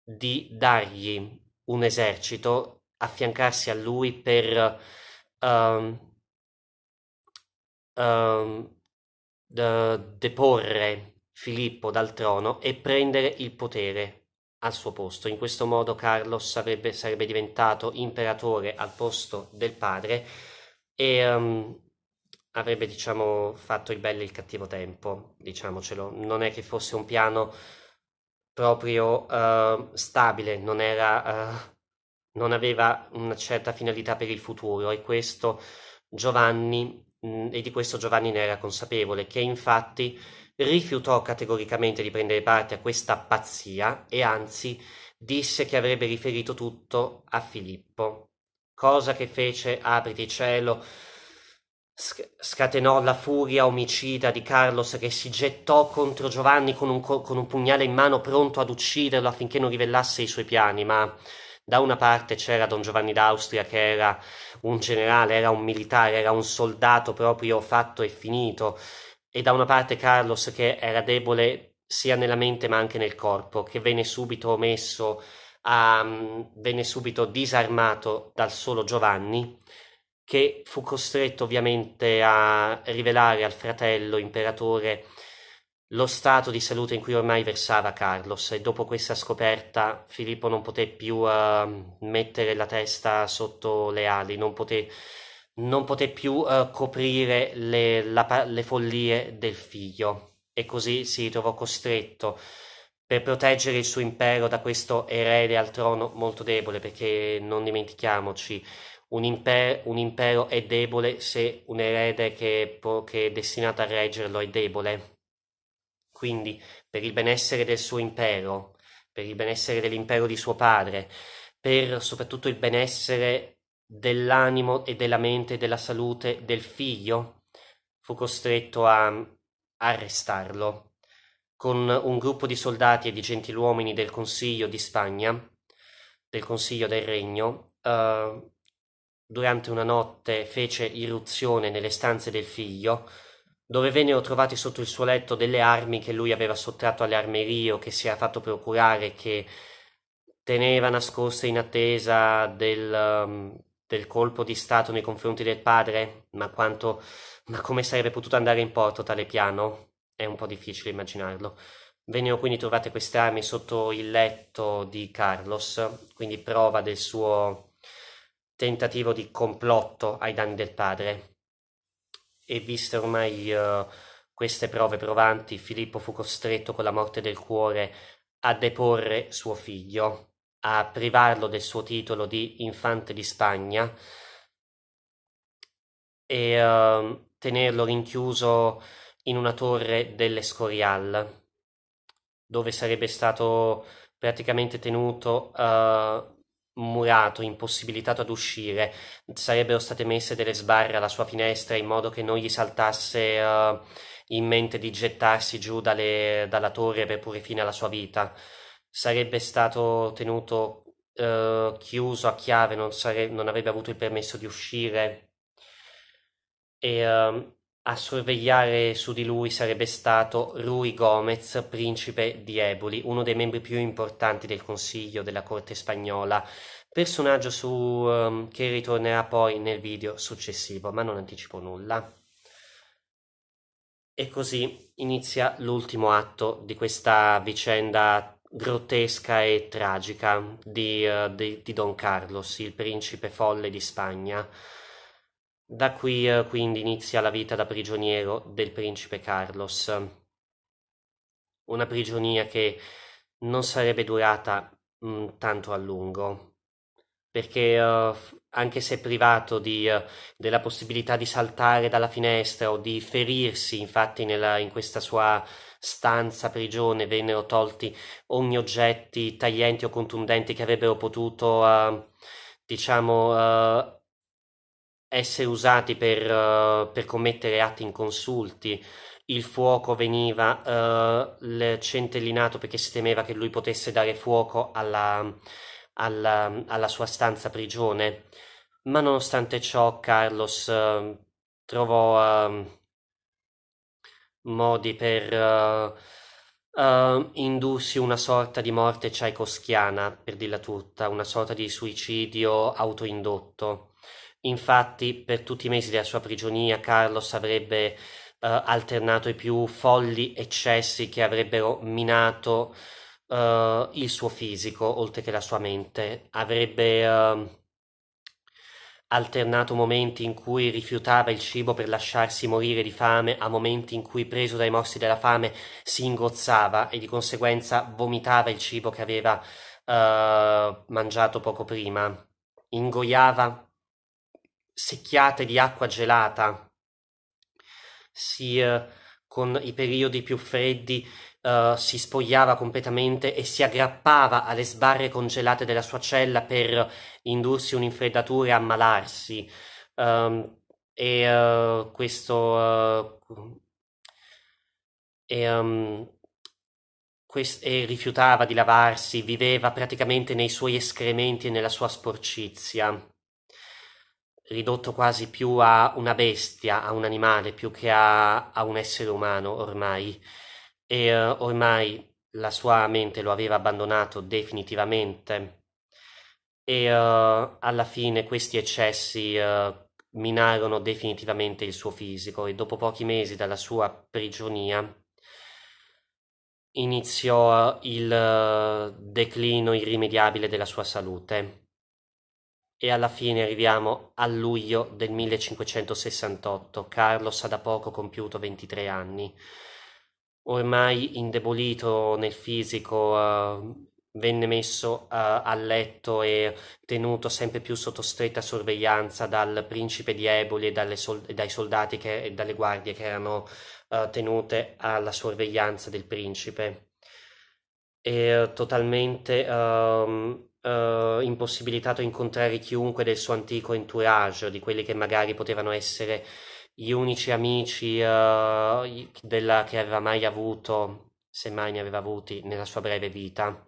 A: di dargli un esercito, affiancarsi a lui per um, um, de- deporre Filippo dal trono e prendere il potere al suo posto. In questo modo Carlos sarebbe, sarebbe diventato imperatore al posto del padre e um, avrebbe diciamo, fatto il bello e il cattivo tempo, diciamocelo. Non è che fosse un piano proprio uh, stabile, non, era, uh, non aveva una certa finalità per il futuro e questo Giovanni, mh, mm, e di questo Giovanni ne era consapevole, che infatti rifiutò categoricamente di prendere parte a questa pazzia e anzi disse che avrebbe riferito tutto a Filippo, cosa che fece apriti cielo scatenò la furia omicida di Carlos che si gettò contro Giovanni con un, co- con un, pugnale in mano pronto ad ucciderlo affinché non rivelasse i suoi piani, ma da una parte c'era Don Giovanni d'Austria che era un generale, era un militare, era un soldato proprio fatto e finito, e da una parte Carlos che era debole sia nella mente ma anche nel corpo, che venne subito messo a, venne subito disarmato dal solo Giovanni che fu costretto ovviamente a rivelare al fratello imperatore lo stato di salute in cui ormai versava Carlos e dopo questa scoperta Filippo non poté più uh, mettere la testa sotto le ali, non poté, non poté più uh, coprire le, la, le follie del figlio e così si trovò costretto per proteggere il suo impero da questo erede al trono molto debole perché non dimentichiamoci un, imper- un impero è debole se un erede che, po- che è destinato a reggerlo è debole. Quindi, per il benessere del suo impero, per il benessere dell'impero di suo padre, per soprattutto il benessere dell'animo e della mente e della salute del figlio, fu costretto a arrestarlo. Con un gruppo di soldati e di gentiluomini del Consiglio di Spagna, del Consiglio del Regno, uh, durante una notte fece irruzione nelle stanze del figlio, dove vennero trovati sotto il suo letto delle armi che lui aveva sottratto alle armerie o che si era fatto procurare, che teneva nascoste in attesa del, um, del colpo di Stato nei confronti del padre. Ma quanto. Ma come sarebbe potuto andare in porto tale piano? È un po' difficile immaginarlo. Vennero quindi trovate queste armi sotto il letto di Carlos, quindi prova del suo tentativo di complotto ai danni del padre. E viste ormai uh, queste prove provanti, Filippo fu costretto con la morte del cuore a deporre suo figlio, a privarlo del suo titolo di infante di Spagna e uh, tenerlo rinchiuso in una torre dell'Escorial, dove sarebbe stato praticamente tenuto uh, murato, impossibilitato ad uscire, sarebbero state messe delle sbarre alla sua finestra in modo che non gli saltasse uh, in mente di gettarsi giù dalle, dalla torre per pure fine alla sua vita. Sarebbe stato tenuto uh, chiuso a chiave, non, sare- non avrebbe avuto il permesso di uscire. E, uh, a sorvegliare su di lui sarebbe stato Ruy Gómez, principe di Eboli, uno dei membri più importanti del consiglio della corte spagnola, personaggio su, um, che ritornerà poi nel video successivo, ma non anticipo nulla. E così inizia l'ultimo atto di questa vicenda grottesca e tragica di, uh, di, di Don Carlos, il principe folle di Spagna. Da qui eh, quindi inizia la vita da prigioniero del principe Carlos. Una prigionia che non sarebbe durata mh, mm, tanto a lungo, perché uh, anche se privato di, uh, della possibilità di saltare dalla finestra o di ferirsi, infatti nella, in questa sua stanza prigione vennero tolti ogni oggetto taglienti o contundenti che avrebbero potuto, uh, diciamo, essere usati per, eh, per commettere atti inconsulti. Il fuoco veniva uh, centellinato perché si temeva che lui potesse dare fuoco alla, alla, alla sua stanza prigione. Ma nonostante ciò, Carlos uh, trovò ehm, modi per indursi una sorta di morte ciecoskiana, per dirla tutta, una sorta di suicidio autoindotto Infatti, per tutti i mesi della sua prigionia, Carlos avrebbe eh, alternato i più folli eccessi che avrebbero minato eh, il suo fisico, oltre che la sua mente. Avrebbe eh, alternato momenti in cui rifiutava il cibo per lasciarsi morire di fame, a momenti in cui, preso dai morsi della fame, si ingozzava e di conseguenza vomitava il cibo che aveva eh, mangiato poco prima. Ingoiava secchiate di acqua gelata, si, eh, con i periodi più freddi Uh, si spogliava completamente e si aggrappava alle sbarre congelate della sua cella per indursi un'infreddatura e ammalarsi. Um, e uh, questo. Uh, e, um, quest- e rifiutava di lavarsi, viveva praticamente nei suoi escrementi e nella sua sporcizia ridotto quasi più a una bestia, a un animale, più che a, a un essere umano ormai. E uh, ormai la sua mente lo aveva abbandonato definitivamente. E uh, alla fine questi eccessi uh, minarono definitivamente il suo fisico e dopo pochi mesi dalla sua prigionia iniziò il declino irrimediabile della sua salute e alla fine arriviamo a luglio del 1568. Carlos ha da poco compiuto 23 anni. Ormai indebolito nel fisico, uh, venne messo uh, a letto e tenuto sempre più sotto stretta sorveglianza dal principe di Eboli e, sold- dai soldati che- e dalle guardie che erano uh, tenute alla sorveglianza del principe. E totalmente ehm, uh, impossibilitato a incontrare chiunque del suo antico entourage, di quelli che magari potevano essere gli unici amici uh, della, che aveva mai avuto, se mai ne aveva avuti, nella sua breve vita,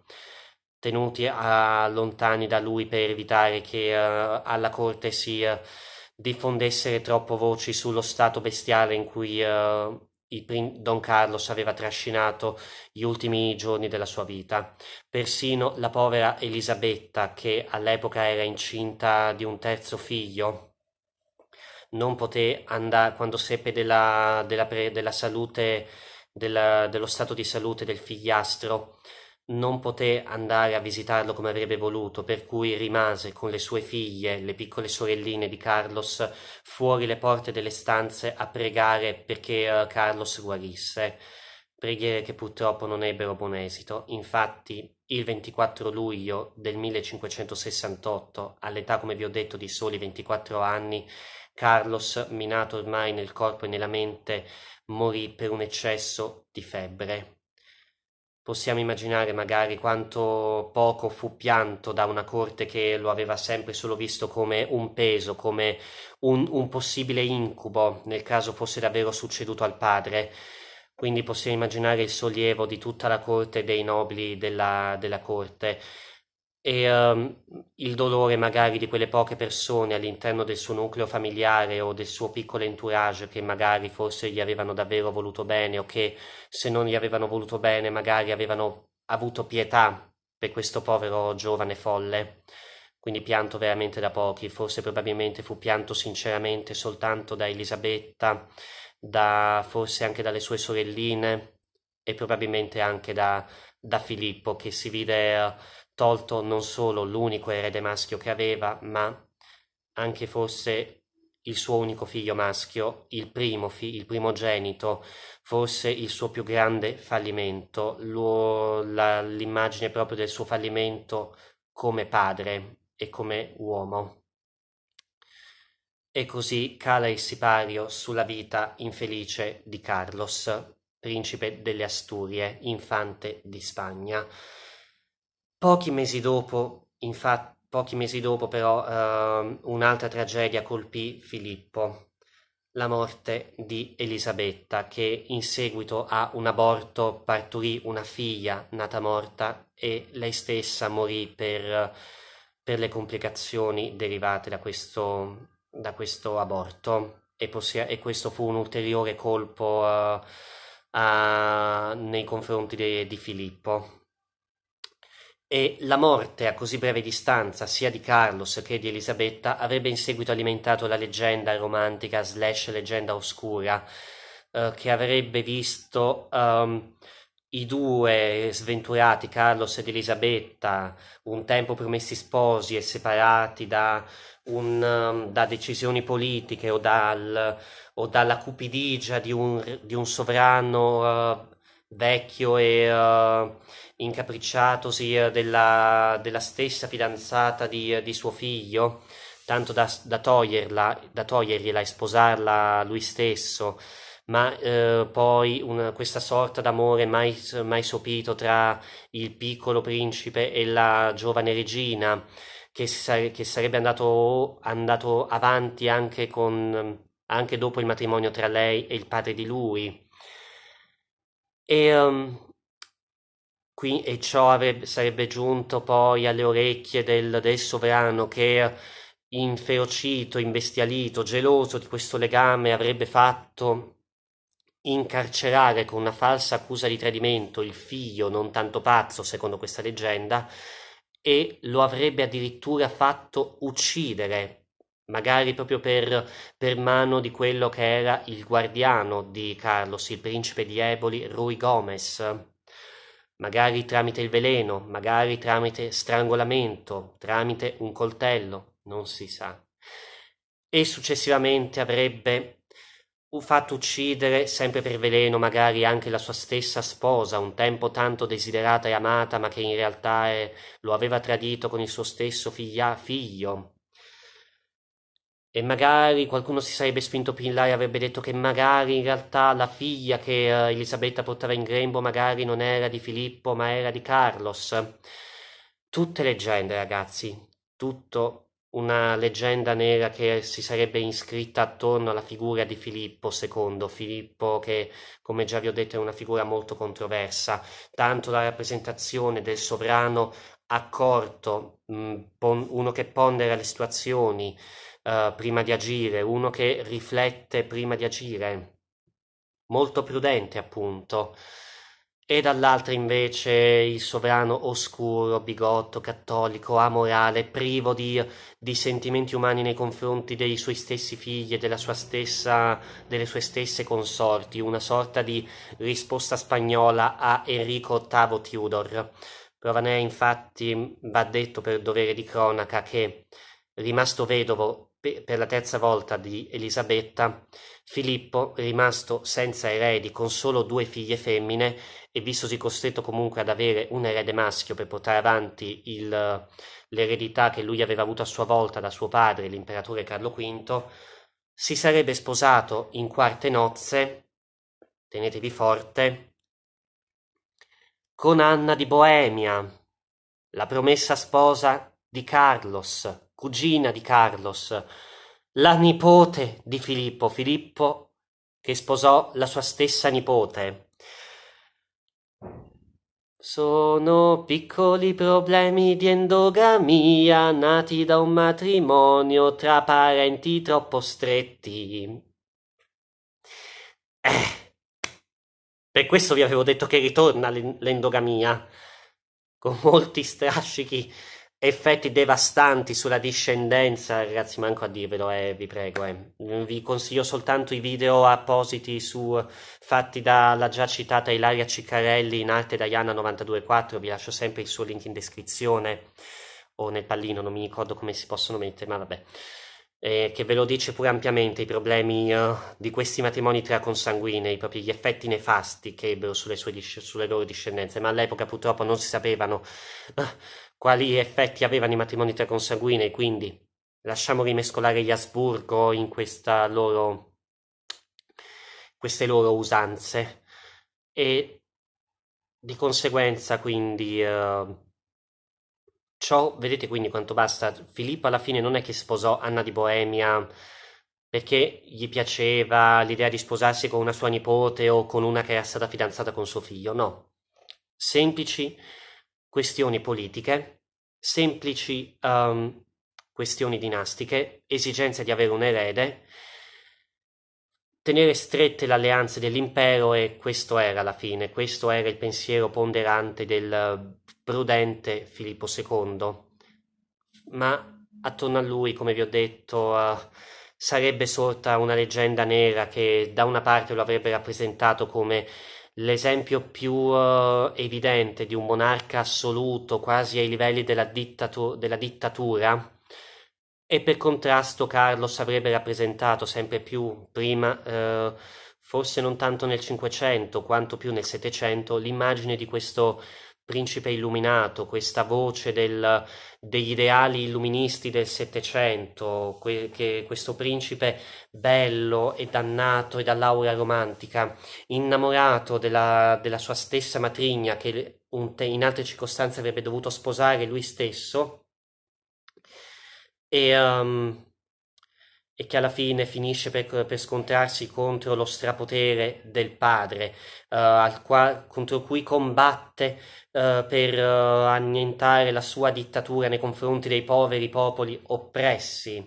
A: tenuti a, lontani da lui per evitare che uh, alla corte si diffondessero troppo voci sullo stato bestiale in cui prim- Don Carlos aveva trascinato gli ultimi giorni della sua vita. Persino la povera Elisabetta, che all'epoca era incinta di un terzo figlio, non poté andare quando seppe della, della, pre- della salute della, dello stato di salute del figliastro non poté andare a visitarlo come avrebbe voluto, per cui rimase con le sue figlie, le piccole sorelline di Carlos, fuori le porte delle stanze a pregare perché uh, Carlos guarisse. Preghiere che purtroppo non ebbero buon esito. Infatti, il 24 luglio del 1568, all'età come vi ho detto di soli 24 anni, Carlos, minato ormai nel corpo e nella mente, morì per un eccesso di febbre. Possiamo immaginare magari quanto poco fu pianto da una corte che lo aveva sempre solo visto come un peso, come un, un possibile incubo, nel caso fosse davvero succeduto al padre. Quindi possiamo immaginare il sollievo di tutta la corte e dei nobili della, della corte e um, il dolore magari di quelle poche persone all'interno del suo nucleo familiare o del suo piccolo entourage che magari forse gli avevano davvero voluto bene o che se non gli avevano voluto bene magari avevano avuto pietà per questo povero giovane folle. Quindi pianto veramente da pochi, forse probabilmente fu pianto sinceramente soltanto da Elisabetta, da, forse anche dalle sue sorelline e probabilmente anche da, da Filippo che si vide... Uh, tolto non solo l'unico erede maschio che aveva, ma anche forse il suo unico figlio maschio, il primo fi- il primogenito, forse il suo più grande fallimento, lo, la, l'immagine proprio del suo fallimento come padre e come uomo. E così cala il sipario sulla vita infelice di Carlos, principe delle Asturie, infante di Spagna. Pochi mesi dopo, infa- pochi mesi dopo però, eh, un'altra tragedia colpì Filippo, la morte di Elisabetta, che in seguito a un aborto partorì una figlia nata morta e lei stessa morì per, per le complicazioni derivate da questo, da questo aborto. E, possi- e, questo fu un ulteriore colpo uh, uh, nei confronti de- di Filippo. E la morte a così breve distanza sia di Carlos che di Elisabetta avrebbe in seguito alimentato la leggenda romantica slash leggenda oscura eh, che avrebbe visto um, i due sventurati, Carlos ed Elisabetta, un tempo promessi sposi e separati da, un, ehm, da decisioni politiche o, dal, o dalla cupidigia di un, di un sovrano uh, vecchio e uh, incapricciatosi eh, della, della, stessa fidanzata di, eh, di suo figlio, tanto da, da, toglierla, da togliergliela e sposarla lui stesso, ma eh, poi una, questa sorta d'amore mai, mai sopito tra il piccolo principe e la giovane regina, che, sare, che sarebbe andato, andato avanti anche, con, anche dopo il matrimonio tra lei e il padre di lui e, um, qui, e ciò avrebbe, sarebbe giunto poi alle orecchie del, del sovrano che, inferocito, imbestialito, geloso di questo legame, avrebbe fatto incarcerare con una falsa accusa di tradimento il figlio non tanto pazzo, secondo questa leggenda, e lo avrebbe addirittura fatto uccidere magari proprio per, per, mano di quello che era il guardiano di Carlos, il principe di Eboli, Rui Gomez, magari tramite il veleno, magari tramite strangolamento, tramite un coltello, non si sa. E successivamente avrebbe fatto uccidere, sempre per veleno, magari anche la sua stessa sposa, un tempo tanto desiderata e amata, ma che in realtà è, lo aveva tradito con il suo stesso figlia, figlio e magari qualcuno si sarebbe spinto più in là e avrebbe detto che magari in realtà la figlia che uh, Elisabetta portava in grembo magari non era di Filippo ma era di Carlos. Tutte leggende, ragazzi, tutto una leggenda nera che si sarebbe iscritta attorno alla figura di Filippo II, Filippo che, come già vi ho detto, è una figura molto controversa, tanto la rappresentazione del sovrano accorto, mh, pon- uno che pondera le situazioni, eh, prima di agire, uno che riflette prima di agire, molto prudente appunto, e dall'altra invece il sovrano oscuro, bigotto, cattolico, amorale, privo di, di sentimenti umani nei confronti dei suoi stessi figli e stessa, delle sue stesse consorti, una sorta di risposta spagnola a Enrico VIII Tudor. Provanea infatti va detto per dovere di cronaca che, rimasto vedovo per la terza volta di Elisabetta, Filippo, rimasto senza eredi con solo due figlie femmine e vistosi costretto comunque ad avere un erede maschio per portare avanti il, l'eredità che lui aveva avuto a sua volta da suo padre, l'imperatore Carlo V, si sarebbe sposato in quarte nozze, tenetevi forte, con Anna di Boemia, la promessa sposa di Carlos, cugina di Carlos, la nipote di Filippo, Filippo che sposò la sua stessa nipote. Sono piccoli problemi di endogamia nati da un matrimonio tra parenti troppo stretti. Eh, per questo vi avevo detto che ritorna l'endogamia, con molti strascichi effetti devastanti sulla discendenza, ragazzi, manco a dirvelo, eh, vi prego. Eh. Vi consiglio soltanto i video appositi su, fatti dalla già citata Ilaria Ciccarelli in arte Diana 924, vi lascio sempre il suo link in descrizione o nel pallino, non mi ricordo come si possono mettere, ma vabbè. Eh, che ve lo dice pure ampiamente i problemi uh, di questi matrimoni tra consanguinei, proprio gli effetti nefasti che ebbero sulle, dis- sulle loro discendenze, ma all'epoca purtroppo non si sapevano. Uh, quali effetti avevano i matrimoni tra consanguinei, quindi lasciamo rimescolare gli Asburgo in loro, queste loro usanze e di conseguenza quindi uh, ciò vedete quindi quanto basta Filippo alla fine non è che sposò Anna di Boemia perché gli piaceva l'idea di sposarsi con una sua nipote o con una che era stata fidanzata con suo figlio no semplici questioni politiche, semplici um, questioni dinastiche, esigenza di avere un erede, tenere strette le alleanze dell'impero e questo era la fine, questo era il pensiero ponderante del prudente Filippo II. Ma attorno a lui, come vi ho detto, uh, sarebbe sorta una leggenda nera che da una parte lo avrebbe rappresentato come L'esempio più uh, evidente di un monarca assoluto, quasi ai livelli della, dittatur- della dittatura, e per contrasto Carlos avrebbe rappresentato sempre più prima, eh, forse non tanto nel Cinquecento quanto più nel Settecento, l'immagine di questo principe illuminato, questa voce del, degli ideali illuministi del Settecento, que, che, questo principe bello e dannato e dall'aura romantica, innamorato della, della sua stessa matrigna che te, in altre circostanze avrebbe dovuto sposare lui stesso, e um, e che alla fine finisce per, per scontrarsi contro lo strapotere del padre, uh, qua, contro cui combatte uh, per uh, annientare la sua dittatura nei confronti dei poveri popoli oppressi,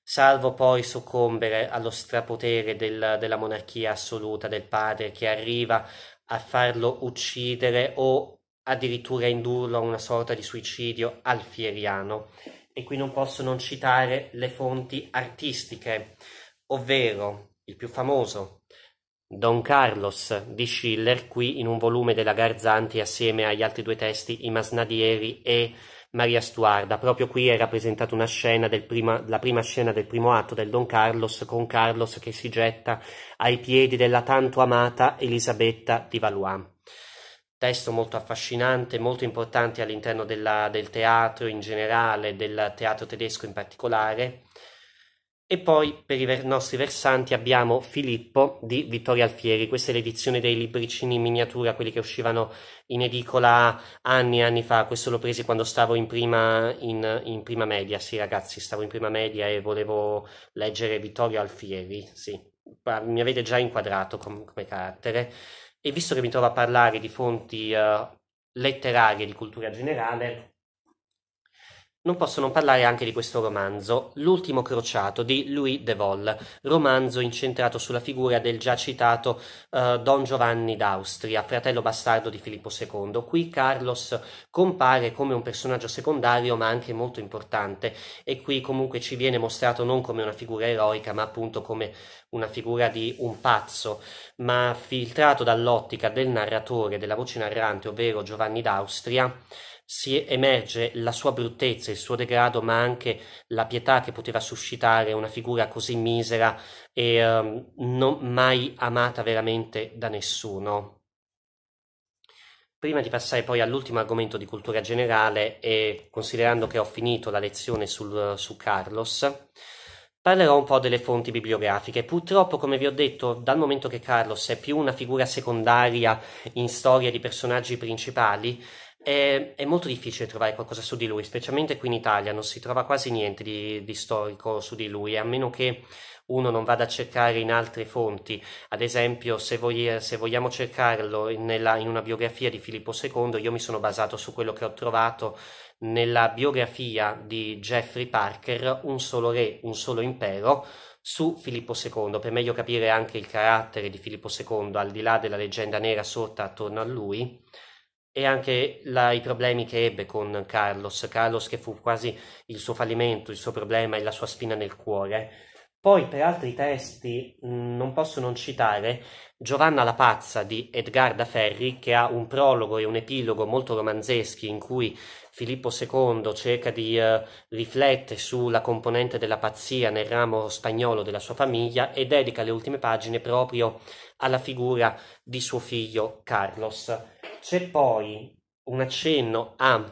A: salvo poi soccombere allo strapotere del, della monarchia assoluta del padre che arriva a farlo uccidere o addirittura indurlo a una sorta di suicidio alfieriano e qui non posso non citare le fonti artistiche, ovvero il più famoso Don Carlos di Schiller, qui in un volume della Garzanti assieme agli altri due testi, I Masnadieri e Maria Stuarda. Proprio qui è rappresentata una scena del prima, la prima scena del primo atto del Don Carlos con Carlos che si getta ai piedi della tanto amata Elisabetta di Valois testo molto affascinante, molto importante all'interno della, del teatro in generale, del teatro tedesco in particolare. E poi per i ver- nostri versanti abbiamo Filippo di Vittorio Alfieri, questa è l'edizione dei libricini in miniatura, quelli che uscivano in edicola anni e anni fa, questo l'ho preso quando stavo in prima, in, in prima, media, sì ragazzi, stavo in prima media e volevo leggere Vittorio Alfieri, sì, ah, mi avete già inquadrato com- come carattere e visto che mi trovo a parlare di fonti uh, letterarie di cultura generale, non posso non parlare anche di questo romanzo, L'ultimo crociato di Louis de Vol, romanzo incentrato sulla figura del già citato uh, Don Giovanni d'Austria, fratello bastardo di Filippo II. Qui Carlos compare come un personaggio secondario ma anche molto importante e qui comunque ci viene mostrato non come una figura eroica ma appunto come una figura di un pazzo, ma filtrato dall'ottica del narratore, della voce narrante, ovvero Giovanni d'Austria, si emerge la sua bruttezza, il suo degrado, ma anche la pietà che poteva suscitare una figura così misera e um, non mai amata veramente da nessuno. Prima di passare poi all'ultimo argomento di cultura generale e considerando che ho finito la lezione sul, su Carlos, Parlerò un po' delle fonti bibliografiche. Purtroppo, come vi ho detto, dal momento che Carlos è più una figura secondaria in storia di personaggi principali, è, è, molto difficile trovare qualcosa su di lui, specialmente qui in Italia, non si trova quasi niente di, di, storico su di lui, a meno che uno non vada a cercare in altre fonti. Ad esempio, se, voglia, se vogliamo cercarlo nella, in una biografia di Filippo II, io mi sono basato su quello che ho trovato nella biografia di Jeffrey Parker Un solo re, un solo impero su Filippo II, per meglio capire anche il carattere di Filippo II, al di là della leggenda nera sorta attorno a lui e anche la, i problemi che ebbe con Carlos, Carlos che fu quasi il suo fallimento, il suo problema e la sua spina nel cuore. Poi per altri testi mh, mm, non posso non citare Giovanna la pazza di Edgarda Ferri che ha un prologo e un epilogo molto romanzeschi in cui Filippo II cerca di eh, riflette sulla componente della pazzia nel ramo spagnolo della sua famiglia e dedica le ultime pagine proprio alla figura di suo figlio Carlos. C'è poi un accenno a,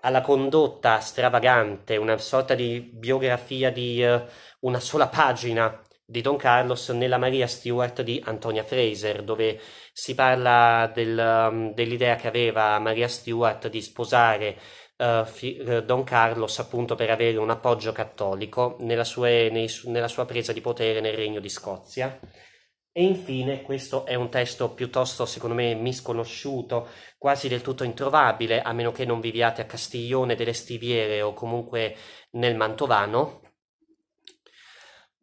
A: alla condotta stravagante, una sorta di biografia di eh, una sola pagina di Don Carlos nella Maria Stewart di Antonia Fraser, dove si parla del, um, dell'idea che aveva Maria Stewart di sposare uh, fi- uh, Don Carlos appunto per avere un appoggio cattolico nella sua, nei, nella sua presa di potere nel Regno di Scozia. E infine, questo è un testo piuttosto, secondo me, misconosciuto, quasi del tutto introvabile, a meno che non viviate a Castiglione delle Stiviere o comunque nel Mantovano,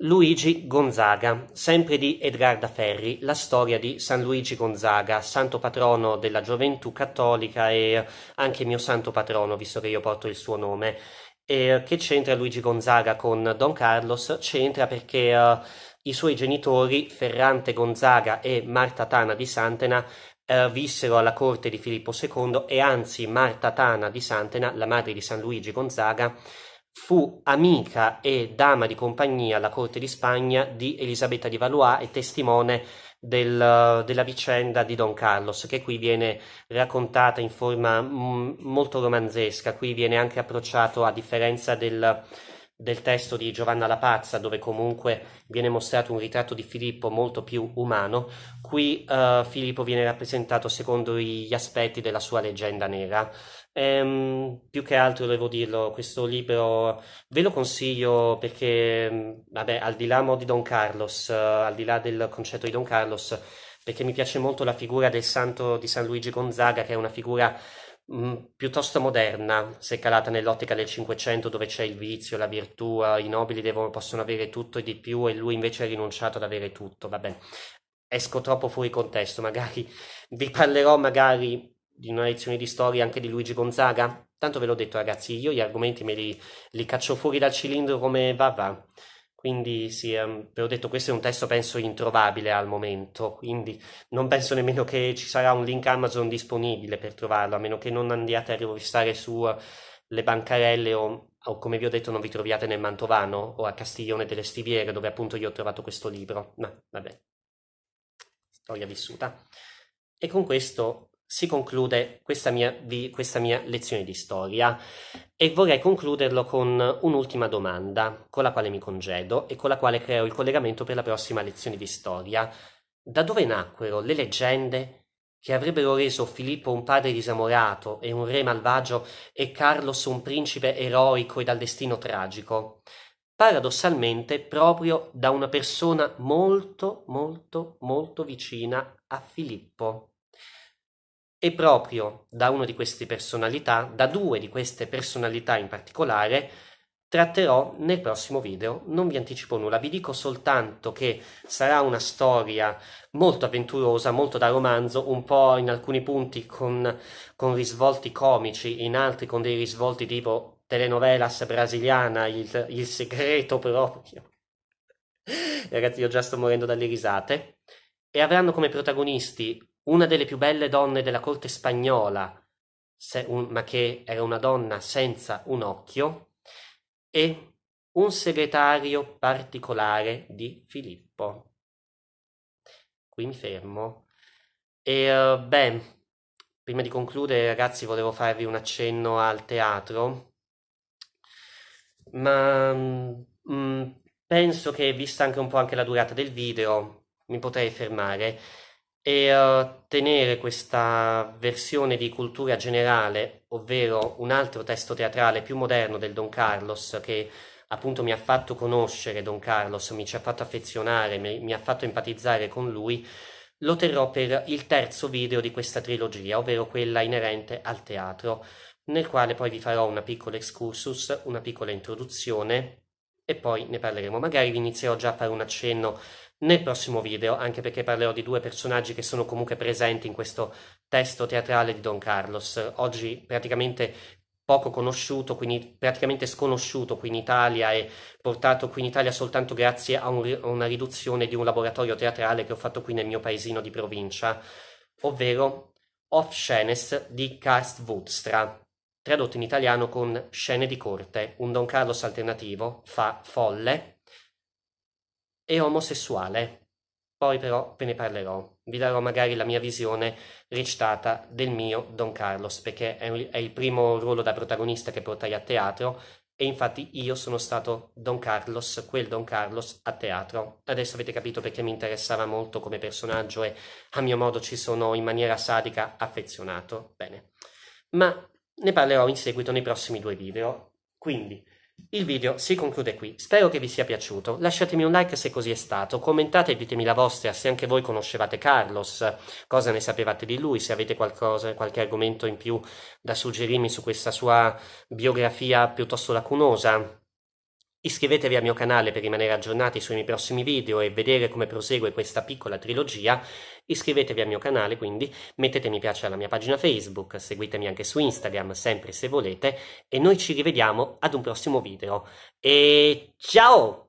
A: Luigi Gonzaga, sempre di Edgarda Ferri, la storia di San Luigi Gonzaga, santo patrono della gioventù cattolica e anche mio santo patrono, visto che io porto il suo nome. E eh, che c'entra Luigi Gonzaga con Don Carlos? C'entra perché uh, i suoi genitori, Ferrante Gonzaga e Marta Tana di Santena, uh, vissero alla corte di Filippo II e anzi Marta Tana di Santena, la madre di San Luigi Gonzaga, Fu amica e dama di compagnia alla corte di Spagna di Elisabetta di Valois e testimone del, della vicenda di Don Carlos, che qui viene raccontata in forma m- mm, molto romanzesca. Qui viene anche approcciato, a differenza del, del testo di Giovanna la Pazza, dove comunque viene mostrato un ritratto di Filippo molto più umano, qui uh, Filippo viene rappresentato secondo gli aspetti della sua leggenda nera. Ehm, più che altro devo dirlo, questo libro ve lo consiglio perché, mm, vabbè, al di là di Don Carlos, eh, al di là del concetto di Don Carlos, perché mi piace molto la figura del santo di San Luigi Gonzaga, che è una figura mh, mm, piuttosto moderna, se calata nell'ottica del Cinquecento, dove c'è il vizio, la virtù, eh, i nobili devono, possono avere tutto e di più, e lui invece ha rinunciato ad avere tutto, vabbè. Esco troppo fuori contesto, magari vi parlerò magari di una lezione di storia anche di Luigi Gonzaga? Tanto ve l'ho detto ragazzi, io gli argomenti me li, li caccio fuori dal cilindro come va va. Quindi sì, um, ve l'ho detto, questo è un testo penso introvabile al momento, quindi non penso nemmeno che ci sarà un link Amazon disponibile per trovarlo, a meno che non andiate a rivistare su eh, le bancarelle o, o, come vi ho detto non vi troviate nel Mantovano o a Castiglione delle Stiviere dove appunto io ho trovato questo libro. Ma vabbè, storia vissuta. E con questo si conclude questa mia, vi, questa mia lezione di storia e vorrei concluderlo con un'ultima domanda con la quale mi congedo e con la quale creo il collegamento per la prossima lezione di storia. Da dove nacquero le leggende che avrebbero reso Filippo un padre disamorato e un re malvagio e Carlos un principe eroico e dal destino tragico, paradossalmente proprio da una persona molto, molto, molto vicina a Filippo. E proprio da una di queste personalità, da due di queste personalità in particolare, tratterò nel prossimo video. Non vi anticipo nulla, vi dico soltanto che sarà una storia molto avventurosa, molto da romanzo, un po' in alcuni punti con, con risvolti comici, in altri con dei risvolti tipo telenovelas brasiliana, il, il segreto proprio. Ragazzi, io già sto morendo dalle risate. E avranno come protagonisti una delle più belle donne della corte spagnola, un, ma che era una donna senza un occhio, e un segretario particolare di Filippo. Qui mi fermo. E uh, eh, beh, prima di concludere, ragazzi, volevo farvi un accenno al teatro, ma mh, mm, mm, penso che, vista anche un po' anche la durata del video, mi potrei fermare e uh, tenere questa versione di cultura generale, ovvero un altro testo teatrale più moderno del Don Carlos che appunto mi ha fatto conoscere Don Carlos, mi ci ha fatto affezionare, mi, mi ha fatto empatizzare con lui, lo terrò per il terzo video di questa trilogia, ovvero quella inerente al teatro, nel quale poi vi farò una piccola excursus, una piccola introduzione e poi ne parleremo. Magari vi inizierò già a fare un accenno nel prossimo video, anche perché parlerò di due personaggi che sono comunque presenti in questo testo teatrale di Don Carlos, oggi praticamente poco conosciuto, quindi praticamente sconosciuto qui in Italia e portato qui in Italia soltanto grazie a, un, a una riduzione di un laboratorio teatrale che ho fatto qui nel mio paesino di provincia, ovvero Off Scenes di Karst Woodstra, tradotto in italiano con Scene di corte, un Don Carlos alternativo, fa folle, e omosessuale. Poi però ve ne parlerò, vi darò magari la mia visione recitata del mio Don Carlos, perché è, il primo ruolo da protagonista che portai a teatro e infatti io sono stato Don Carlos, quel Don Carlos a teatro. Adesso avete capito perché mi interessava molto come personaggio e a mio modo ci sono in maniera sadica affezionato. Bene, ma ne parlerò in seguito nei prossimi due video. Quindi, il video si conclude qui, spero che vi sia piaciuto, lasciatemi un like se così è stato, commentate e ditemi la vostra, se anche voi conoscevate Carlos, cosa ne sapevate di lui, se avete qualcosa, qualche argomento in più da suggerirmi su questa sua biografia piuttosto lacunosa, Iscrivetevi al mio canale per rimanere aggiornati sui miei prossimi video e vedere come prosegue questa piccola trilogia. Iscrivetevi al mio canale quindi, mettete mi piace alla mia pagina Facebook, seguitemi anche su Instagram sempre se volete e noi ci rivediamo ad un prossimo video. E ciao!